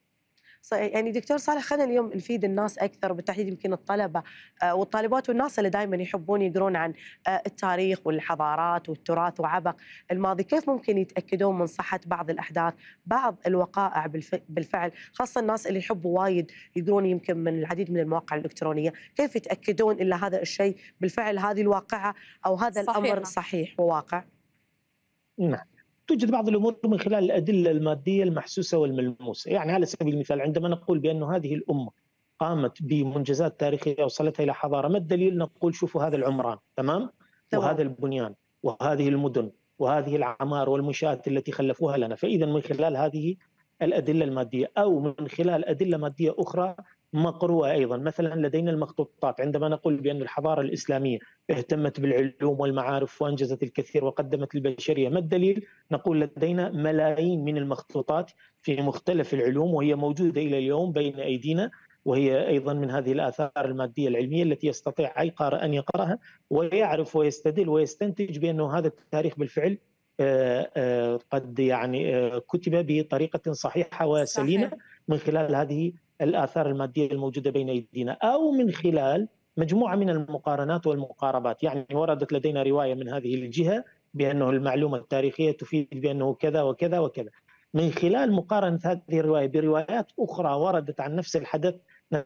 يعني دكتور صالح خلينا اليوم نفيد الناس اكثر بالتحديد يمكن الطلبه آه، والطالبات والناس اللي دائما يحبون يقرون عن آه، التاريخ والحضارات والتراث وعبق الماضي، كيف ممكن يتاكدون من صحه بعض الاحداث، بعض الوقائع بالفعل، خاصه الناس اللي يحبوا وايد يقرون يمكن من العديد من المواقع الالكترونيه، كيف يتاكدون ان هذا الشيء بالفعل هذه الواقعه او هذا صحيح. الامر صحيح وواقع؟ نعم توجد بعض الامور من خلال الادله الماديه المحسوسه والملموسه، يعني على سبيل المثال عندما نقول بأن هذه الامه قامت بمنجزات تاريخيه وصلتها الى حضاره، ما الدليل؟ نقول شوفوا هذا العمران، تمام؟ طبعا. وهذا البنيان وهذه المدن وهذه العمار والمنشات التي خلفوها لنا، فاذا من خلال هذه الادله الماديه او من خلال ادله ماديه اخرى مقروءة أيضا مثلا لدينا المخطوطات عندما نقول بأن الحضارة الإسلامية اهتمت بالعلوم والمعارف وأنجزت الكثير وقدمت البشرية ما الدليل؟ نقول لدينا ملايين من المخطوطات في مختلف العلوم وهي موجودة إلى اليوم بين أيدينا وهي ايضا من هذه الاثار الماديه العلميه التي يستطيع اي قارئ ان يقراها ويعرف ويستدل ويستنتج بانه هذا التاريخ بالفعل آه، آه، قد يعني آه، كتب بطريقه صحيحه وسليمه صحيح. من خلال هذه الاثار الماديه الموجوده بين ايدينا او من خلال مجموعه من المقارنات والمقاربات، يعني وردت لدينا روايه من هذه الجهه بانه المعلومه التاريخيه تفيد بانه كذا وكذا وكذا. من خلال مقارنه هذه الروايه بروايات اخرى وردت عن نفس الحدث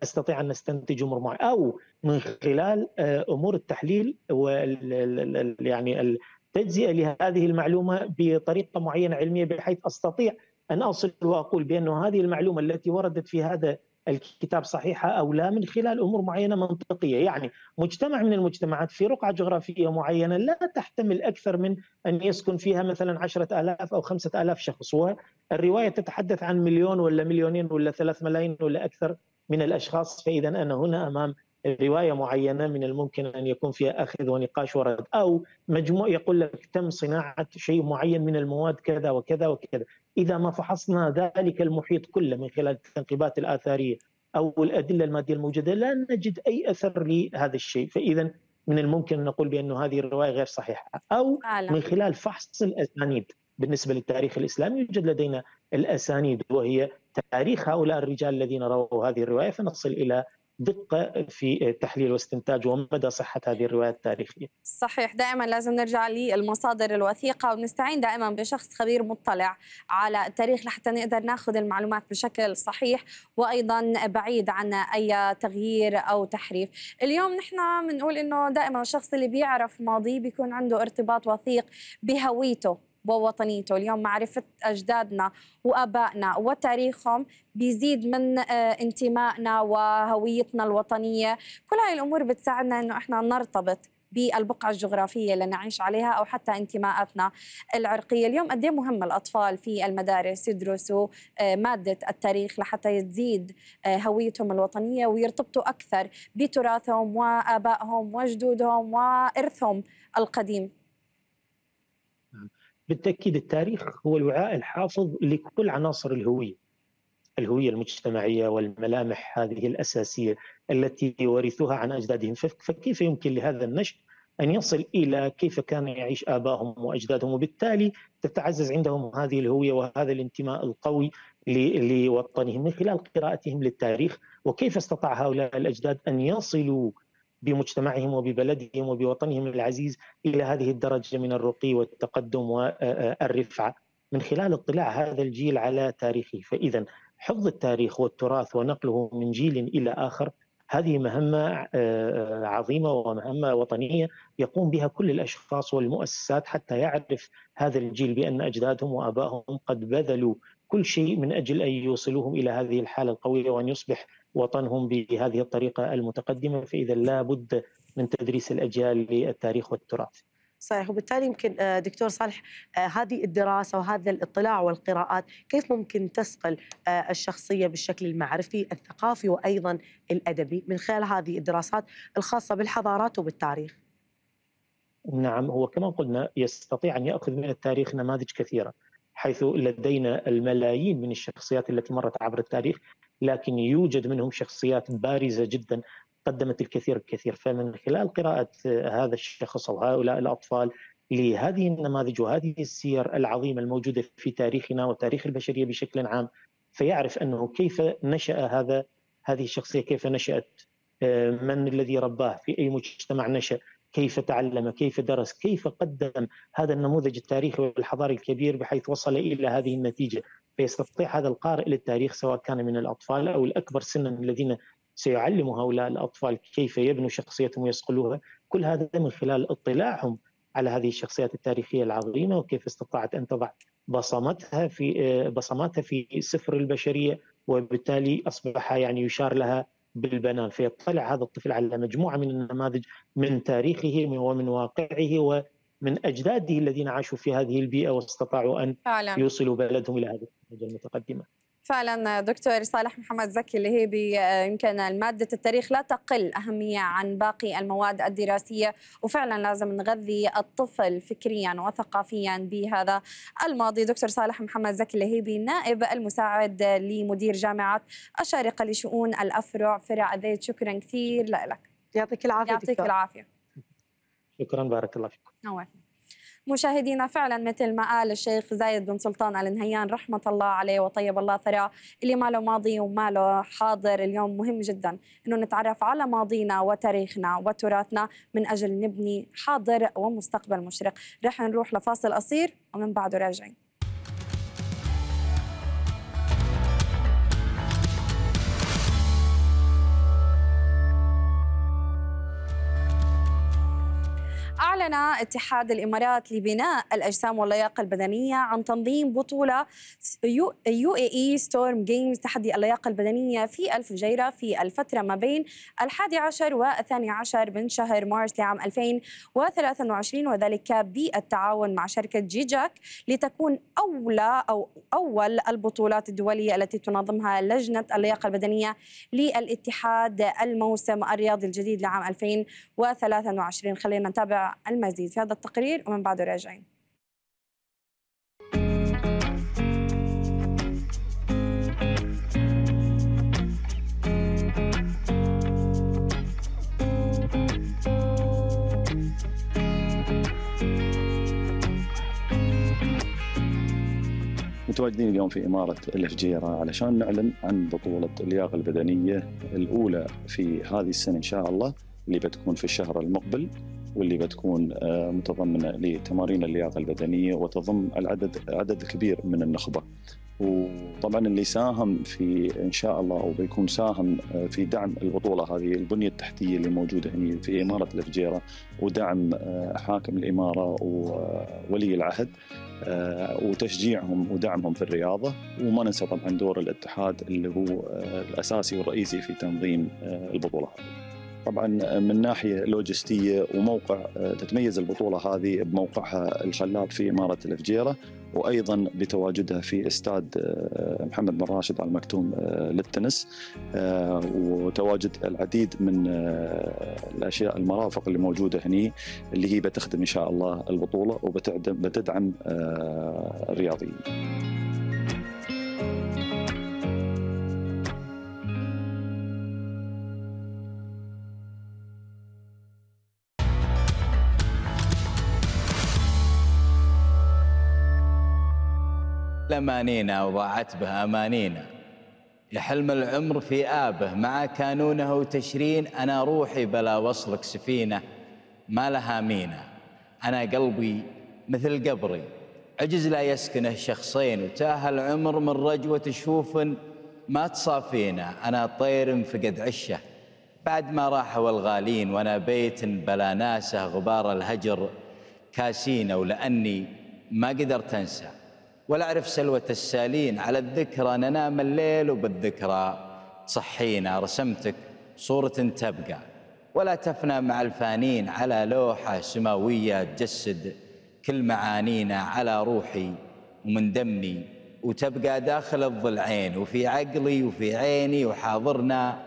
نستطيع ان نستنتج امور معينه او من خلال آه، امور التحليل وال يعني التجزئه لهذه المعلومه بطريقه معينه علميه بحيث استطيع ان اصل واقول بأن هذه المعلومه التي وردت في هذا الكتاب صحيحه او لا من خلال امور معينه منطقيه، يعني مجتمع من المجتمعات في رقعه جغرافيه معينه لا تحتمل اكثر من ان يسكن فيها مثلا 10000 او 5000 شخص، والروايه تتحدث عن مليون ولا مليونين ولا ثلاث ملايين ولا اكثر من الاشخاص، فاذا انا هنا امام رواية معينة من الممكن أن يكون فيها أخذ ونقاش ورد أو مجموع يقول لك تم صناعة شيء معين من المواد كذا وكذا وكذا إذا ما فحصنا ذلك المحيط كله من خلال التنقيبات الآثارية أو الأدلة المادية الموجودة لا نجد أي أثر لهذا الشيء فإذا من الممكن أن نقول بأن هذه الرواية غير صحيحة أو من خلال فحص الأسانيد بالنسبة للتاريخ الإسلامي يوجد لدينا الأسانيد وهي تاريخ هؤلاء الرجال الذين رووا هذه الرواية فنصل إلى دقه في تحليل واستنتاج ومدى صحه هذه الروايه التاريخيه. صحيح دائما لازم نرجع للمصادر الوثيقه ونستعين دائما بشخص خبير مطلع على التاريخ لحتى نقدر ناخذ المعلومات بشكل صحيح وايضا بعيد عن اي تغيير او تحريف. اليوم نحن بنقول انه دائما الشخص اللي بيعرف ماضيه بيكون عنده ارتباط وثيق بهويته ووطنيته اليوم معرفة أجدادنا وأبائنا وتاريخهم بيزيد من آه، انتمائنا وهويتنا الوطنية كل هاي الأمور بتساعدنا أنه إحنا نرتبط بالبقعة الجغرافية اللي نعيش عليها أو حتى انتماءاتنا العرقية اليوم قد إيه مهم الأطفال في المدارس يدرسوا آه، مادة التاريخ لحتى تزيد آه، هويتهم الوطنية ويرتبطوا أكثر بتراثهم وآبائهم وجدودهم وإرثهم القديم بالتاكيد التاريخ هو الوعاء الحافظ لكل عناصر الهويه الهويه المجتمعيه والملامح هذه الاساسيه التي ورثوها عن اجدادهم فكيف يمكن لهذا النشء ان يصل الى كيف كان يعيش ابائهم واجدادهم وبالتالي تتعزز عندهم هذه الهويه وهذا الانتماء القوي لوطنهم من خلال قراءتهم للتاريخ وكيف استطاع هؤلاء الاجداد ان يصلوا بمجتمعهم وببلدهم وبوطنهم العزيز الى هذه الدرجه من الرقي والتقدم والرفعه من خلال اطلاع هذا الجيل على تاريخه، فاذا حفظ التاريخ والتراث ونقله من جيل الى اخر هذه مهمة آه، عظيمة ومهمة وطنية يقوم بها كل الأشخاص والمؤسسات حتى يعرف هذا الجيل بأن أجدادهم وأبائهم قد بذلوا كل شيء من أجل أن يوصلوهم إلى هذه الحالة القوية وأن يصبح وطنهم بهذه الطريقة المتقدمة فإذا لا بد من تدريس الأجيال للتاريخ والتراث صحيح وبالتالي يمكن آه، دكتور صالح آه، هذه الدراسة وهذا الاطلاع والقراءات كيف ممكن تسقل آه، الشخصية بالشكل المعرفي الثقافي وأيضا الأدبي من خلال هذه الدراسات الخاصة بالحضارات وبالتاريخ نعم هو كما قلنا يستطيع أن يأخذ من التاريخ نماذج كثيرة حيث لدينا الملايين من الشخصيات التي مرت عبر التاريخ لكن يوجد منهم شخصيات بارزه جدا قدمت الكثير الكثير فمن خلال قراءه هذا الشخص او هؤلاء الاطفال لهذه النماذج وهذه السير العظيمه الموجوده في تاريخنا وتاريخ البشريه بشكل عام فيعرف انه كيف نشا هذا هذه الشخصيه كيف نشات آه، من الذي رباه في اي مجتمع نشا كيف تعلم كيف درس كيف قدم هذا النموذج التاريخي والحضاري الكبير بحيث وصل الى هذه النتيجه فيستطيع هذا القارئ للتاريخ سواء كان من الأطفال أو الأكبر سنا الذين سيعلم هؤلاء الأطفال كيف يبنوا شخصيتهم ويصقلوها كل هذا من خلال اطلاعهم على هذه الشخصيات التاريخية العظيمة وكيف استطاعت أن تضع بصمتها في آه، بصماتها في سفر البشرية وبالتالي أصبح يعني يشار لها بالبنان فيطلع هذا الطفل على مجموعة من النماذج من تاريخه ومن واقعه و من اجداده الذين عاشوا في هذه البيئه واستطاعوا ان فعلا. يوصلوا بلدهم الى هذا الموجه المتقدمه فعلا دكتور صالح محمد زكي هي يمكن مادة التاريخ لا تقل أهمية عن باقي المواد الدراسية وفعلا لازم نغذي الطفل فكريا وثقافيا بهذا الماضي دكتور صالح محمد زكي هي نائب المساعد لمدير جامعة الشارقة لشؤون الأفرع فرع ذيت شكرا كثير لك يعطيك العافية يعطيك العافية شكرا بارك الله فيكم مشاهدينا فعلا مثل ما قال الشيخ زايد بن سلطان ال نهيان رحمه الله عليه وطيب الله ثراه اللي ما له ماضي وما له حاضر اليوم مهم جدا انه نتعرف على ماضينا وتاريخنا وتراثنا من اجل نبني حاضر ومستقبل مشرق رح نروح لفاصل قصير ومن بعده راجعين أعلن اتحاد الإمارات لبناء الأجسام واللياقة البدنية عن تنظيم بطولة يو اي اي ستورم جيمز تحدي اللياقة البدنية في الفجيرة في الفترة ما بين الحادي عشر والثاني عشر من شهر مارس لعام 2023 وذلك بالتعاون مع شركة جيجاك لتكون أولى أو أول البطولات الدولية التي تنظمها لجنة اللياقة البدنية للاتحاد الموسم الرياضي الجديد لعام 2023 خلينا نتابع المزيد في هذا التقرير ومن بعده راجعين متواجدين اليوم في إمارة الفجيرة علشان نعلن عن بطولة اللياقة البدنية الأولى في هذه السنة إن شاء الله اللي بتكون في الشهر المقبل واللي بتكون آه، متضمنه لتمارين اللياقه البدنيه وتضم العدد عدد كبير من النخبه. وطبعا اللي ساهم في ان شاء الله او بيكون ساهم آه، في دعم البطوله هذه البنيه التحتيه اللي موجوده هنا في اماره الفجيره ودعم آه، حاكم الاماره وولي العهد وتشجيعهم ودعمهم في الرياضه وما ننسى طبعا دور الاتحاد اللي هو الاساسي والرئيسي في تنظيم البطوله هذه. طبعا من ناحيه لوجستيه وموقع آه، تتميز البطوله هذه بموقعها الخلاب في اماره الفجيره وايضا بتواجدها في استاد آه، محمد بن راشد على المكتوم آه، للتنس وتواجد العديد من الاشياء المرافق اللي موجوده هني اللي هي بتخدم ان شاء الله البطوله وبتدعم الرياضيين. لأمانينا وضاعت به أمانينا يحلم العمر في آبه مع كانونه تشرين أنا روحي بلا وصلك سفينة ما لها مينا أنا قلبي مثل قبري عجز لا يسكنه شخصين وتاه العمر من رجوة شوف ما تصافينا أنا طير فقد عشه بعد ما راحوا الغالين وأنا بيت بلا ناسه غبار الهجر كاسينا ولأني ما قدرت أنسى ولا أعرف سلوة السالين على الذكرى ننام الليل وبالذكرى صحينا رسمتك صورة تبقى ولا تفنى مع الفانين على لوحة سماوية تجسد كل معانينا على روحي ومن دمي وتبقى داخل الضلعين وفي عقلي وفي عيني وحاضرنا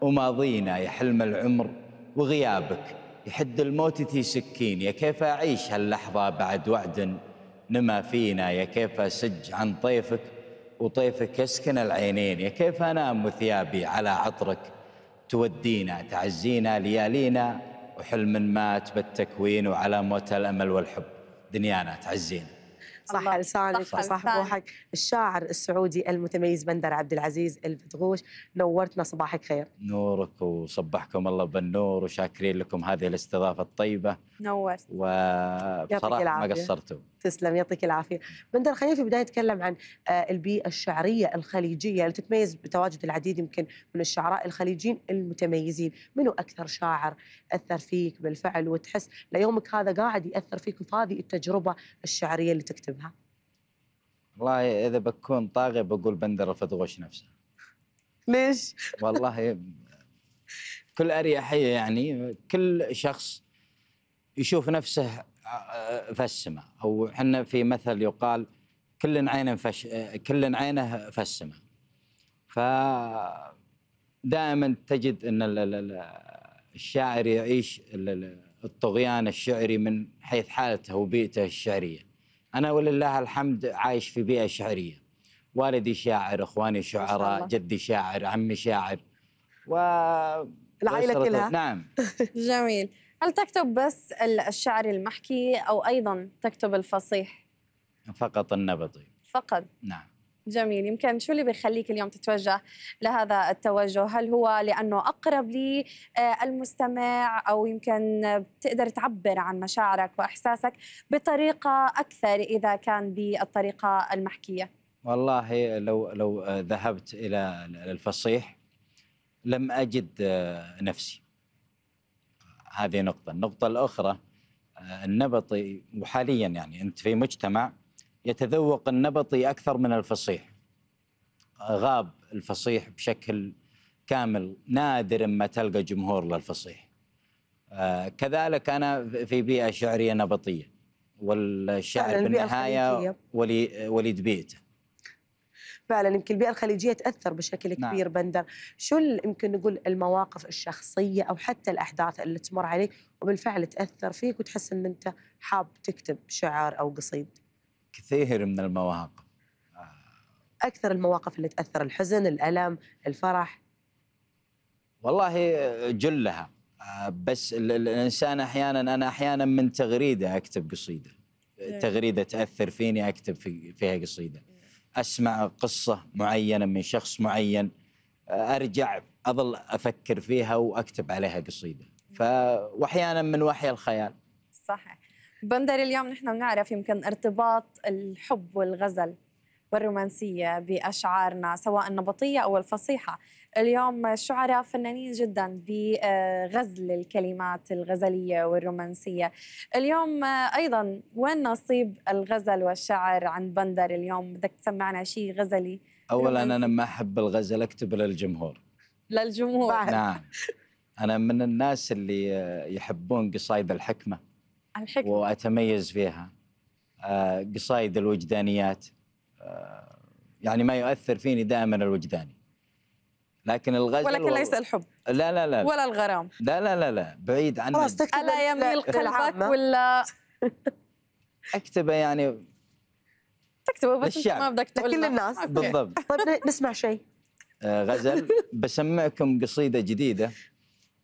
وماضينا يا حلم العمر وغيابك يحد الموت تي سكين يا كيف أعيش هاللحظة بعد وعد نما فينا يا كيف أسج عن طيفك وطيفك يسكن العينين يا كيف أنام وثيابي على عطرك تودينا تعزينا ليالينا وحلم مات بالتكوين وعلى موت الأمل والحب دنيانا تعزينا صح لسانك صح روحك الشاعر السعودي المتميز بندر عبد العزيز الفتغوش نورتنا صباحك خير نورك وصبحكم الله بالنور وشاكرين لكم هذه الاستضافه الطيبه نورت وبصراحه ما قصرتوا تسلم يعطيك العافيه. بندر خلينا في البدايه نتكلم عن آه، البيئه الشعريه الخليجيه اللي تتميز بتواجد العديد يمكن من الشعراء الخليجيين المتميزين، منو اكثر شاعر اثر فيك بالفعل وتحس ليومك هذا قاعد ياثر فيك في هذه التجربه الشعريه اللي تكتبها؟ والله اذا بكون طاغي بقول بندر الفضغوش نفسه. ليش؟ والله كل اريحيه يعني كل شخص يشوف نفسه آه، فالسماء او احنا في مثل يقال كل عين فش آه، كل عينه فالسماء ف دائما تجد ان الشاعر يعيش الطغيان الشعري من حيث حالته وبيئته الشعريه انا ولله الحمد عايش في بيئه شعريه والدي شاعر اخواني شعراء جدي شاعر عمي شاعر و العائله كلها نعم جميل هل تكتب بس الشعر المحكي أو أيضا تكتب الفصيح؟ فقط النبطي فقط؟ نعم جميل يمكن شو اللي بيخليك اليوم تتوجه لهذا التوجه هل هو لأنه أقرب للمستمع آه، أو يمكن بتقدر تعبر عن مشاعرك وإحساسك بطريقة أكثر إذا كان بالطريقة المحكية والله لو لو ذهبت إلى الفصيح لم أجد آه، نفسي هذه نقطة النقطة الأخرى آه، النبطي وحاليا يعني أنت في مجتمع يتذوق النبطي أكثر من الفصيح آه، غاب الفصيح بشكل كامل نادر ما تلقى جمهور للفصيح آه، كذلك أنا في بيئة شعرية نبطية والشعر بالنهاية ولي وليد بيئته فعلا يمكن البيئه الخليجيه تاثر بشكل نعم. كبير نعم. بندر شو يمكن نقول المواقف الشخصيه او حتى الاحداث اللي تمر عليك وبالفعل تاثر فيك وتحس ان انت حاب تكتب شعر او قصيد كثير من المواقف آه. اكثر المواقف اللي تاثر الحزن الالم الفرح والله جلها آه، بس الانسان احيانا انا احيانا من تغريده اكتب قصيده نعم. تغريده تاثر فيني اكتب في فيها قصيده اسمع قصه معينه من شخص معين ارجع اظل افكر فيها واكتب عليها قصيده فاحيانا من وحي الخيال صحيح بندر اليوم نحن بنعرف يمكن ارتباط الحب والغزل والرومانسية بأشعارنا سواء النبطية أو الفصيحة اليوم الشعراء فنانين جدا بغزل الكلمات الغزلية والرومانسية اليوم أيضا وين نصيب الغزل والشعر عند بندر اليوم بدك تسمعنا شيء غزلي أولا أنا ما أحب الغزل أكتب للجمهور للجمهور نعم أنا من الناس اللي يحبون قصايد الحكمة الحكمة وأتميز فيها آه، قصايد الوجدانيات آه، يعني ما يؤثر فيني دائما الوجداني لكن الغزل ولكن ليس الحب لا لا لا ولا الغرام لا لا لا لا بعيد عن الا يميل قلبك ولا اكتبه يعني تكتبه بس للشعب. ما بدك تقول لكل الناس بالضبط طيب نسمع شيء آه، غزل بسمعكم قصيده جديده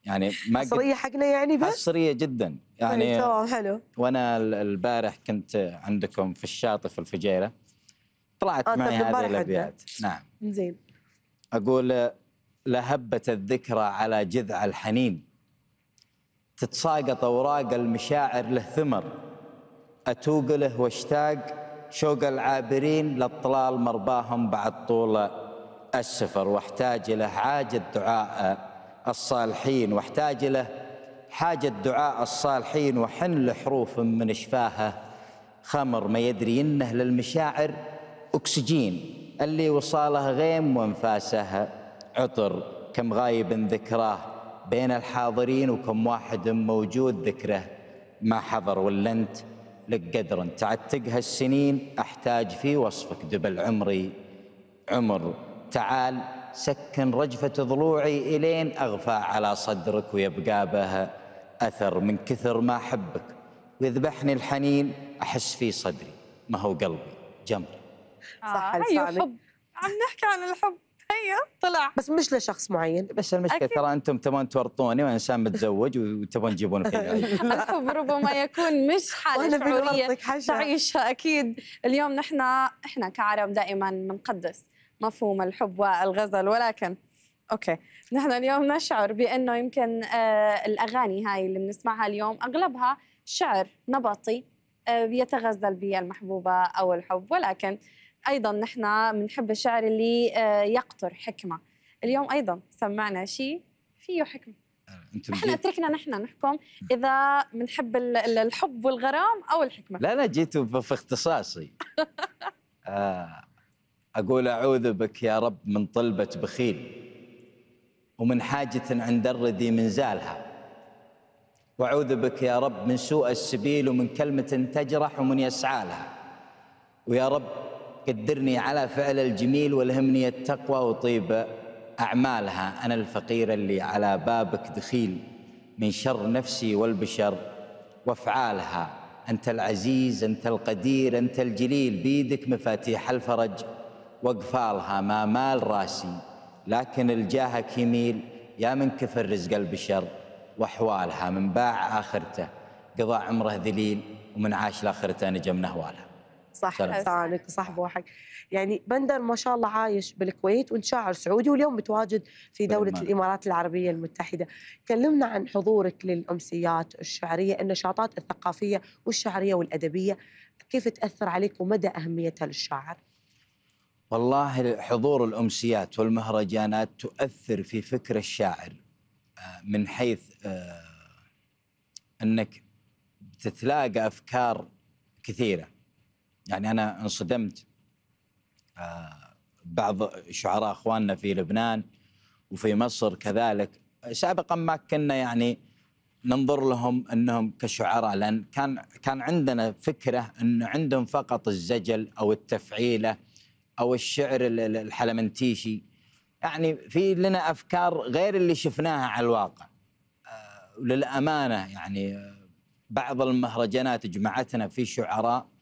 يعني ما حصريه حقنا يعني بس حصريه آه، جدا يعني طيب، تمام حلو وانا البارح كنت عندكم في الشاطئ في الفجيره طلعت آه معي هذه الابيات نعم زين اقول لهبت الذكرى على جذع الحنين تتساقط اوراق المشاعر له ثمر اتوق له واشتاق شوق العابرين للطلال مرباهم بعد طول السفر واحتاج له حاجة دعاء الصالحين واحتاج له حاجة دعاء الصالحين وحن لحروف من شفاهه خمر ما يدري إنه للمشاعر أكسجين اللي وصاله غيم وانفاسه عطر كم غايب ذكراه بين الحاضرين وكم واحد موجود ذكره ما حضر ولا انت لك قدر تعتقها السنين احتاج في وصفك دبل عمري عمر تعال سكن رجفة ضلوعي إلين أغفى على صدرك ويبقى بها أثر من كثر ما أحبك ويذبحني الحنين أحس في صدري ما هو قلبي جمر صح آه. لسانك أيوة، حب عم نحكي عن الحب هي طلع بس مش لشخص معين بس المشكله ترى انتم تبون تورطوني وانا انسان متزوج وتبون تجيبون في الحب ربما يكون مش حاله شعوريه تعيشها اكيد اليوم نحن احنا كعرب دائما بنقدس مفهوم الحب والغزل ولكن اوكي نحن اليوم نشعر بانه يمكن آه الاغاني هاي اللي بنسمعها اليوم اغلبها شعر نبطي آه يتغزل بالمحبوبه او الحب ولكن ايضا نحن بنحب الشعر اللي آه، يقطر حكمه اليوم ايضا سمعنا شيء فيه حكمه آه، احنا اتركنا نحن نحكم اذا بنحب الحب والغرام او الحكمه لا لا جيتوا في اختصاصي آه، اقول اعوذ بك يا رب من طلبه بخيل ومن حاجه عند الردي من زالها واعوذ بك يا رب من سوء السبيل ومن كلمه تجرح ومن يسعى لها ويا رب قدرني على فعل الجميل والهمني التقوى وطيب أعمالها أنا الفقير اللي على بابك دخيل من شر نفسي والبشر وافعالها أنت العزيز أنت القدير أنت الجليل بيدك مفاتيح الفرج وقفالها ما مال راسي لكن الجاهك يميل يا من كفر رزق البشر وأحوالها من باع آخرته قضى عمره ذليل ومن عاش لآخرته نجم نهوالها صح لسانك وصح بوحك يعني بندر ما شاء الله عايش بالكويت وانت شاعر سعودي واليوم متواجد في دولة بالمال. الإمارات العربية المتحدة كلمنا عن حضورك للأمسيات الشعرية النشاطات الثقافية والشعرية والأدبية كيف تأثر عليك ومدى أهميتها للشاعر والله حضور الأمسيات والمهرجانات تؤثر في فكر الشاعر آه، من حيث آه، أنك تتلاقى أفكار كثيرة يعني انا انصدمت آه، بعض شعراء اخواننا في لبنان وفي مصر كذلك سابقا ما كنا يعني ننظر لهم انهم كشعراء لان كان كان عندنا فكره ان عندهم فقط الزجل او التفعيله او الشعر الحلمنتيشي يعني في لنا افكار غير اللي شفناها على الواقع آه، للامانه يعني آه، بعض المهرجانات جمعتنا في شعراء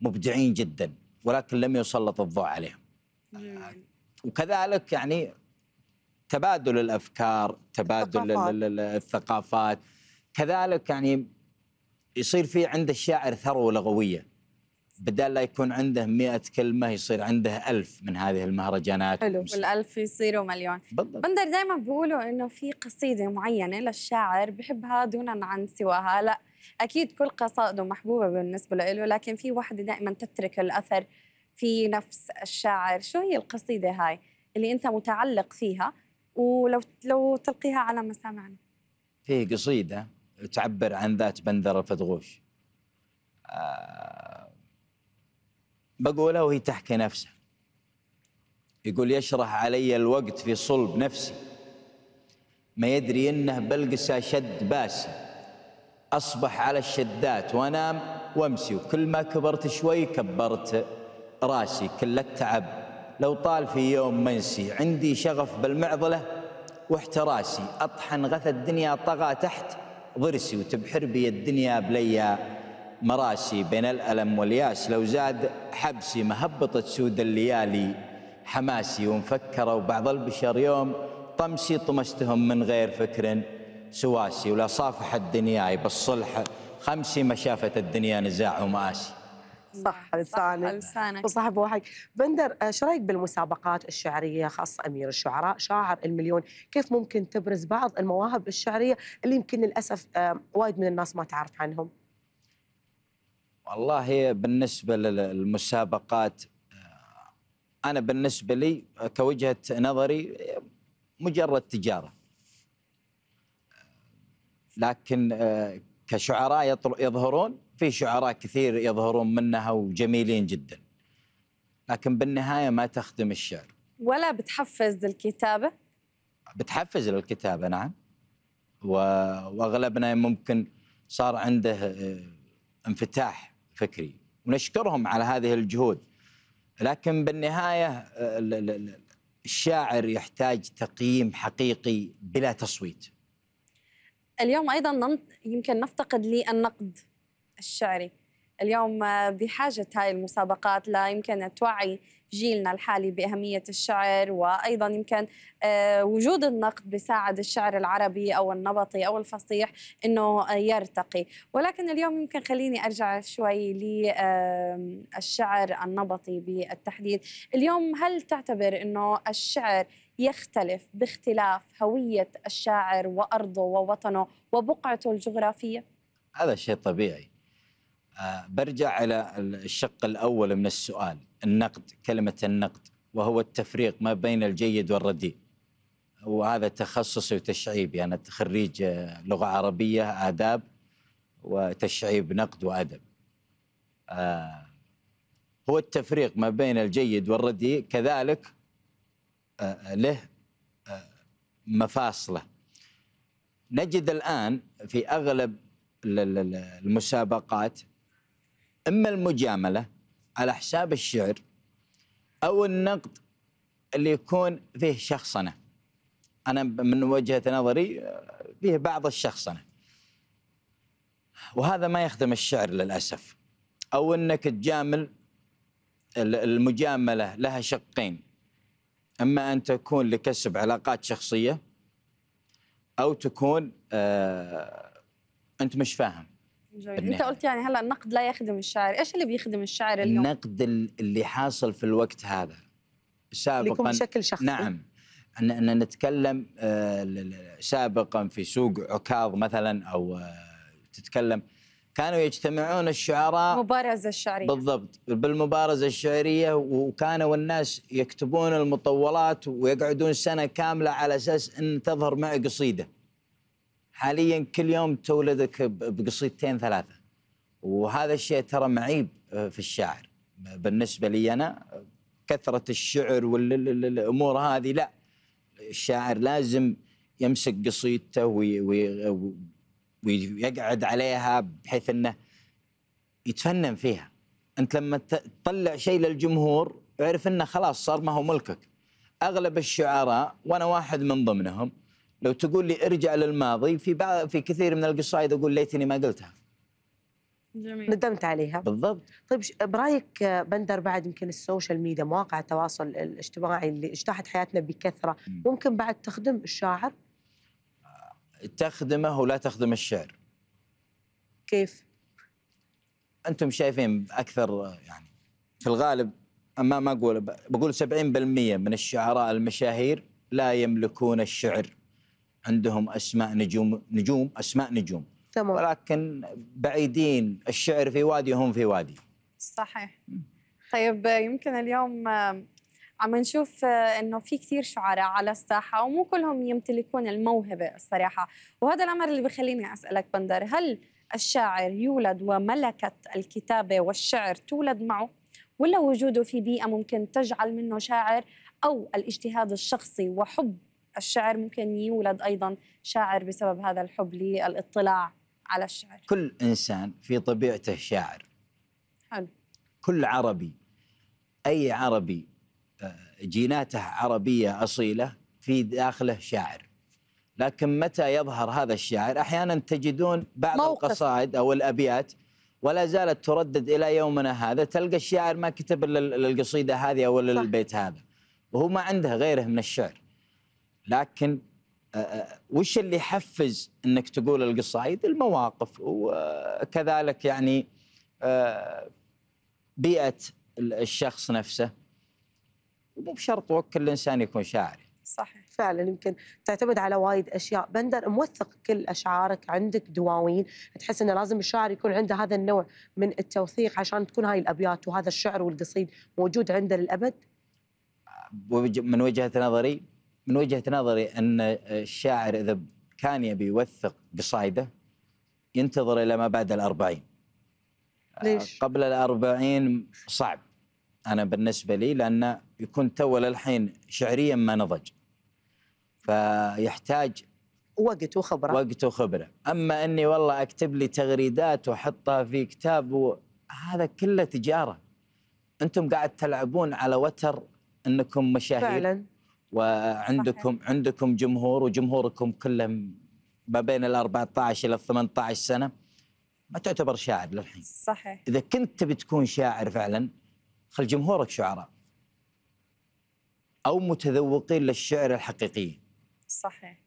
مبدعين جدا ولكن لم يسلط الضوء عليهم وكذلك يعني تبادل الافكار تبادل الثقافات, الثقافات. كذلك يعني يصير في عند الشاعر ثروه لغويه بدل لا يكون عنده مئة كلمة يصير عنده ألف من هذه المهرجانات حلو والألف يصيروا مليون بالضبط. بندر دائما بيقولوا إنه في قصيدة معينة للشاعر بحبها دونا عن سواها لا اكيد كل قصائده محبوبه بالنسبه له لكن في واحده دائما تترك الاثر في نفس الشاعر شو هي القصيده هاي اللي انت متعلق فيها ولو لو تلقيها على مسامعنا في قصيده تعبر عن ذات بندر فدغوش أه بقولها وهي تحكي نفسها يقول يشرح علي الوقت في صلب نفسي ما يدري انه بلقسه شد باسي أصبح على الشدات وأنام وأمسي وكل ما كبرت شوي كبرت راسي كل التعب لو طال في يوم منسي عندي شغف بالمعضلة واحتراسي أطحن غثى الدنيا طغى تحت ضرسي وتبحر بي الدنيا بليا مراسي بين الألم والياس لو زاد حبسي مهبطة سود الليالي حماسي ومفكرة وبعض البشر يوم طمسي طمستهم من غير فكر سواسي ولا صافح الدنيا بالصلح خمسي ما شافت الدنيا نزاع ومآسي صح لسانك لسانك وصح بوحك بندر ايش آه، رايك بالمسابقات الشعريه خاصه امير الشعراء شاعر المليون كيف ممكن تبرز بعض المواهب الشعريه اللي يمكن للاسف آه، وايد من الناس ما تعرف عنهم والله بالنسبه للمسابقات آه، انا بالنسبه لي كوجهه نظري مجرد تجاره لكن آه، كشعراء يظهرون في شعراء كثير يظهرون منها وجميلين جدا لكن بالنهايه ما تخدم الشعر ولا بتحفز للكتابه بتحفز للكتابه نعم واغلبنا ممكن صار عنده آه، انفتاح فكري ونشكرهم على هذه الجهود لكن بالنهايه آه، الشاعر يحتاج تقييم حقيقي بلا تصويت اليوم ايضا يمكن نفتقد للنقد الشعري اليوم بحاجه هاي المسابقات لا يمكن توعي جيلنا الحالي باهميه الشعر وايضا يمكن آه، وجود النقد بيساعد الشعر العربي او النبطي او الفصيح انه يرتقي ولكن اليوم يمكن خليني ارجع شوي للشعر النبطي بالتحديد اليوم هل تعتبر انه الشعر يختلف باختلاف هوية الشاعر وأرضه ووطنه وبقعته الجغرافية؟ هذا شيء طبيعي آه، برجع إلى الشق الأول من السؤال النقد كلمة النقد وهو التفريق ما بين الجيد والرديء وهذا تخصصي وتشعيبي أنا تخريج آه، لغة عربية آداب وتشعيب نقد وأدب آه، هو التفريق ما بين الجيد والرديء كذلك له آه، مفاصله نجد الان في اغلب المسابقات اما المجامله على حساب الشعر او النقد اللي يكون فيه شخصنه انا من وجهه نظري آه، فيه بعض الشخصنه وهذا ما يخدم الشعر للاسف او انك تجامل المجامله لها شقين اما ان تكون لكسب علاقات شخصيه او تكون آه انت مش فاهم جميل. انت قلت يعني هلا النقد لا يخدم الشاعر ايش اللي بيخدم الشاعر اليوم النقد اللي حاصل في الوقت هذا سابقا بشكل شخصي نعم أن نتكلم آه، سابقا في سوق عكاظ مثلا او آه، تتكلم كانوا يجتمعون الشعراء مبارزة الشعرية بالضبط بالمبارزة الشعرية وكانوا الناس يكتبون المطولات ويقعدون سنة كاملة على أساس أن تظهر مع قصيدة حاليا كل يوم تولدك بقصيدتين ثلاثة وهذا الشيء ترى معيب آه، في الشاعر بالنسبة لي أنا كثرة الشعر والأمور هذه لا الشاعر لازم يمسك قصيدته وي... وي... ويقعد عليها بحيث انه يتفنن فيها انت لما تطلع شيء للجمهور يعرف انه خلاص صار ما هو ملكك اغلب الشعراء وانا واحد من ضمنهم لو تقول لي ارجع للماضي في بعض في كثير من القصائد اقول ليتني ما قلتها جميل ندمت عليها بالضبط طيب برايك بندر بعد يمكن السوشيال ميديا مواقع التواصل الاجتماعي اللي اجتاحت حياتنا بكثره ممكن بعد تخدم الشاعر تخدمه ولا تخدم الشعر كيف انتم شايفين اكثر يعني في الغالب ما ما اقول بقول 70% من الشعراء المشاهير لا يملكون الشعر عندهم اسماء نجوم نجوم اسماء نجوم تمام. ولكن بعيدين الشعر في وادي هم في وادي صحيح طيب يمكن اليوم عم نشوف آه، انه في كثير شعراء على الساحه ومو كلهم يمتلكون الموهبه الصراحه وهذا الامر اللي بخليني اسالك بندر هل الشاعر يولد وملكه الكتابه والشعر تولد معه ولا وجوده في بيئه ممكن تجعل منه شاعر او الاجتهاد الشخصي وحب الشعر ممكن يولد ايضا شاعر بسبب هذا الحب للاطلاع على الشعر كل انسان في طبيعته شاعر حلو كل عربي اي عربي آه، جيناته عربيه اصيله في داخله شاعر لكن متى يظهر هذا الشاعر احيانا تجدون بعض موقف. القصائد او الابيات ولا زالت تردد الى يومنا هذا تلقى الشاعر ما كتب للقصيده هذه او للبيت هذا وهو ما عنده غيره من الشعر لكن آه، آه، وش اللي يحفز انك تقول القصايد المواقف وكذلك يعني بيئه الشخص نفسه مو بشرط وكل انسان يكون شاعر صحيح فعلا يمكن تعتمد على وايد اشياء بندر موثق كل اشعارك عندك دواوين تحس انه لازم الشاعر يكون عنده هذا النوع من التوثيق عشان تكون هاي الابيات وهذا الشعر والقصيد موجود عنده للابد من وجهه نظري من وجهه نظري ان الشاعر اذا كان يبي يوثق قصايده ينتظر الى ما بعد الأربعين ليش؟ قبل الأربعين صعب انا بالنسبه لي لانه يكون تو للحين شعريا ما نضج فيحتاج وقت وخبره وقت وخبره اما اني والله اكتب لي تغريدات واحطها في كتاب هذا كله تجاره انتم قاعد تلعبون على وتر انكم مشاهير فعلا وعندكم صحيح. عندكم جمهور وجمهوركم كله ما بين ال 14 الى 18 سنه ما تعتبر شاعر للحين صحيح اذا كنت تبي تكون شاعر فعلا خل جمهورك شعراء او متذوقين للشعر الحقيقي صحيح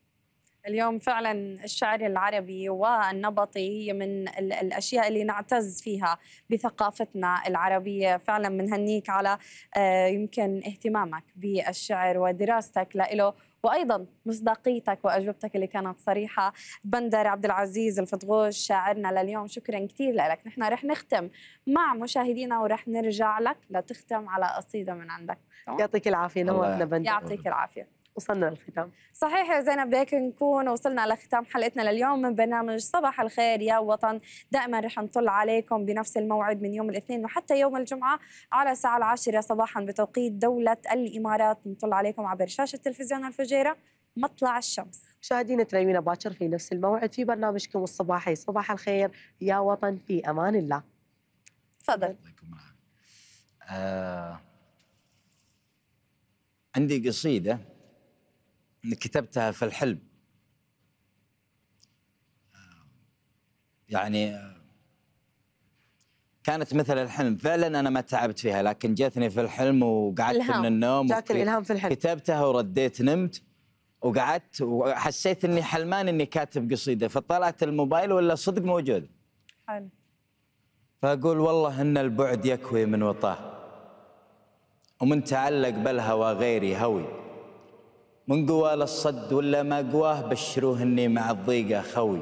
اليوم فعلا الشعر العربي والنبطي هي من الاشياء اللي نعتز فيها بثقافتنا العربيه فعلا بنهنيك على آه، يمكن اهتمامك بالشعر ودراستك له وايضا مصداقيتك واجوبتك اللي كانت صريحه بندر عبد العزيز الفتغوش شاعرنا لليوم شكرا كثير لك نحن رح نختم مع مشاهدينا ورح نرجع لك لتختم على قصيده من عندك يعطيك العافيه نورتنا بندر يعطيك العافيه وصلنا للختام صحيح يا زينب بهيك نكون وصلنا لختام حلقتنا لليوم من برنامج صباح الخير يا وطن دائما رح نطل عليكم بنفس الموعد من يوم الاثنين وحتى يوم الجمعة على الساعة العاشرة صباحا بتوقيت دولة الإمارات نطل عليكم عبر شاشة تلفزيون الفجيرة مطلع الشمس مشاهدينا تنامينا باكر في نفس الموعد في برنامجكم الصباحي صباح الخير يا وطن في امان الله تفضل آه، عندي قصيده كتبتها في الحلم يعني كانت مثل الحلم فعلا انا ما تعبت فيها لكن جتني في الحلم وقعدت الهام. من النوم جاك الالهام في الحلم كتبتها ورديت نمت وقعدت وحسيت اني حلمان اني كاتب قصيده فطلعت الموبايل ولا صدق موجود حلو فاقول والله ان البعد يكوي من وطاه ومن تعلق بالهوى غيري هوي من قوال الصد ولا ما قواه بشروه اني مع الضيقه خوي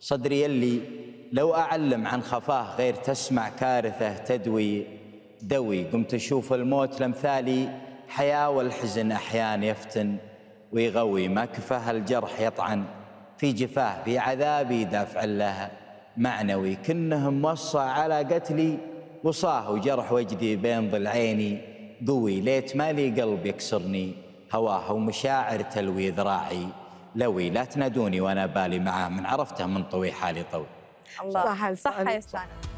صدري يلي لو اعلم عن خفاه غير تسمع كارثه تدوي دوي قمت اشوف الموت لمثالي حياه والحزن احيان يفتن ويغوي ما كفاه الجرح يطعن في جفاه في عذابي دافع لها معنوي كنهم وصى على قتلي وصاه وجرح وجدي بين ضلعيني قوي ليت مالي قلب يكسرني هواه ومشاعر تلوي ذراعي لوي لا تنادوني وانا بالي معاه من عرفته من طوي حالي طوي الله صح يا استاذ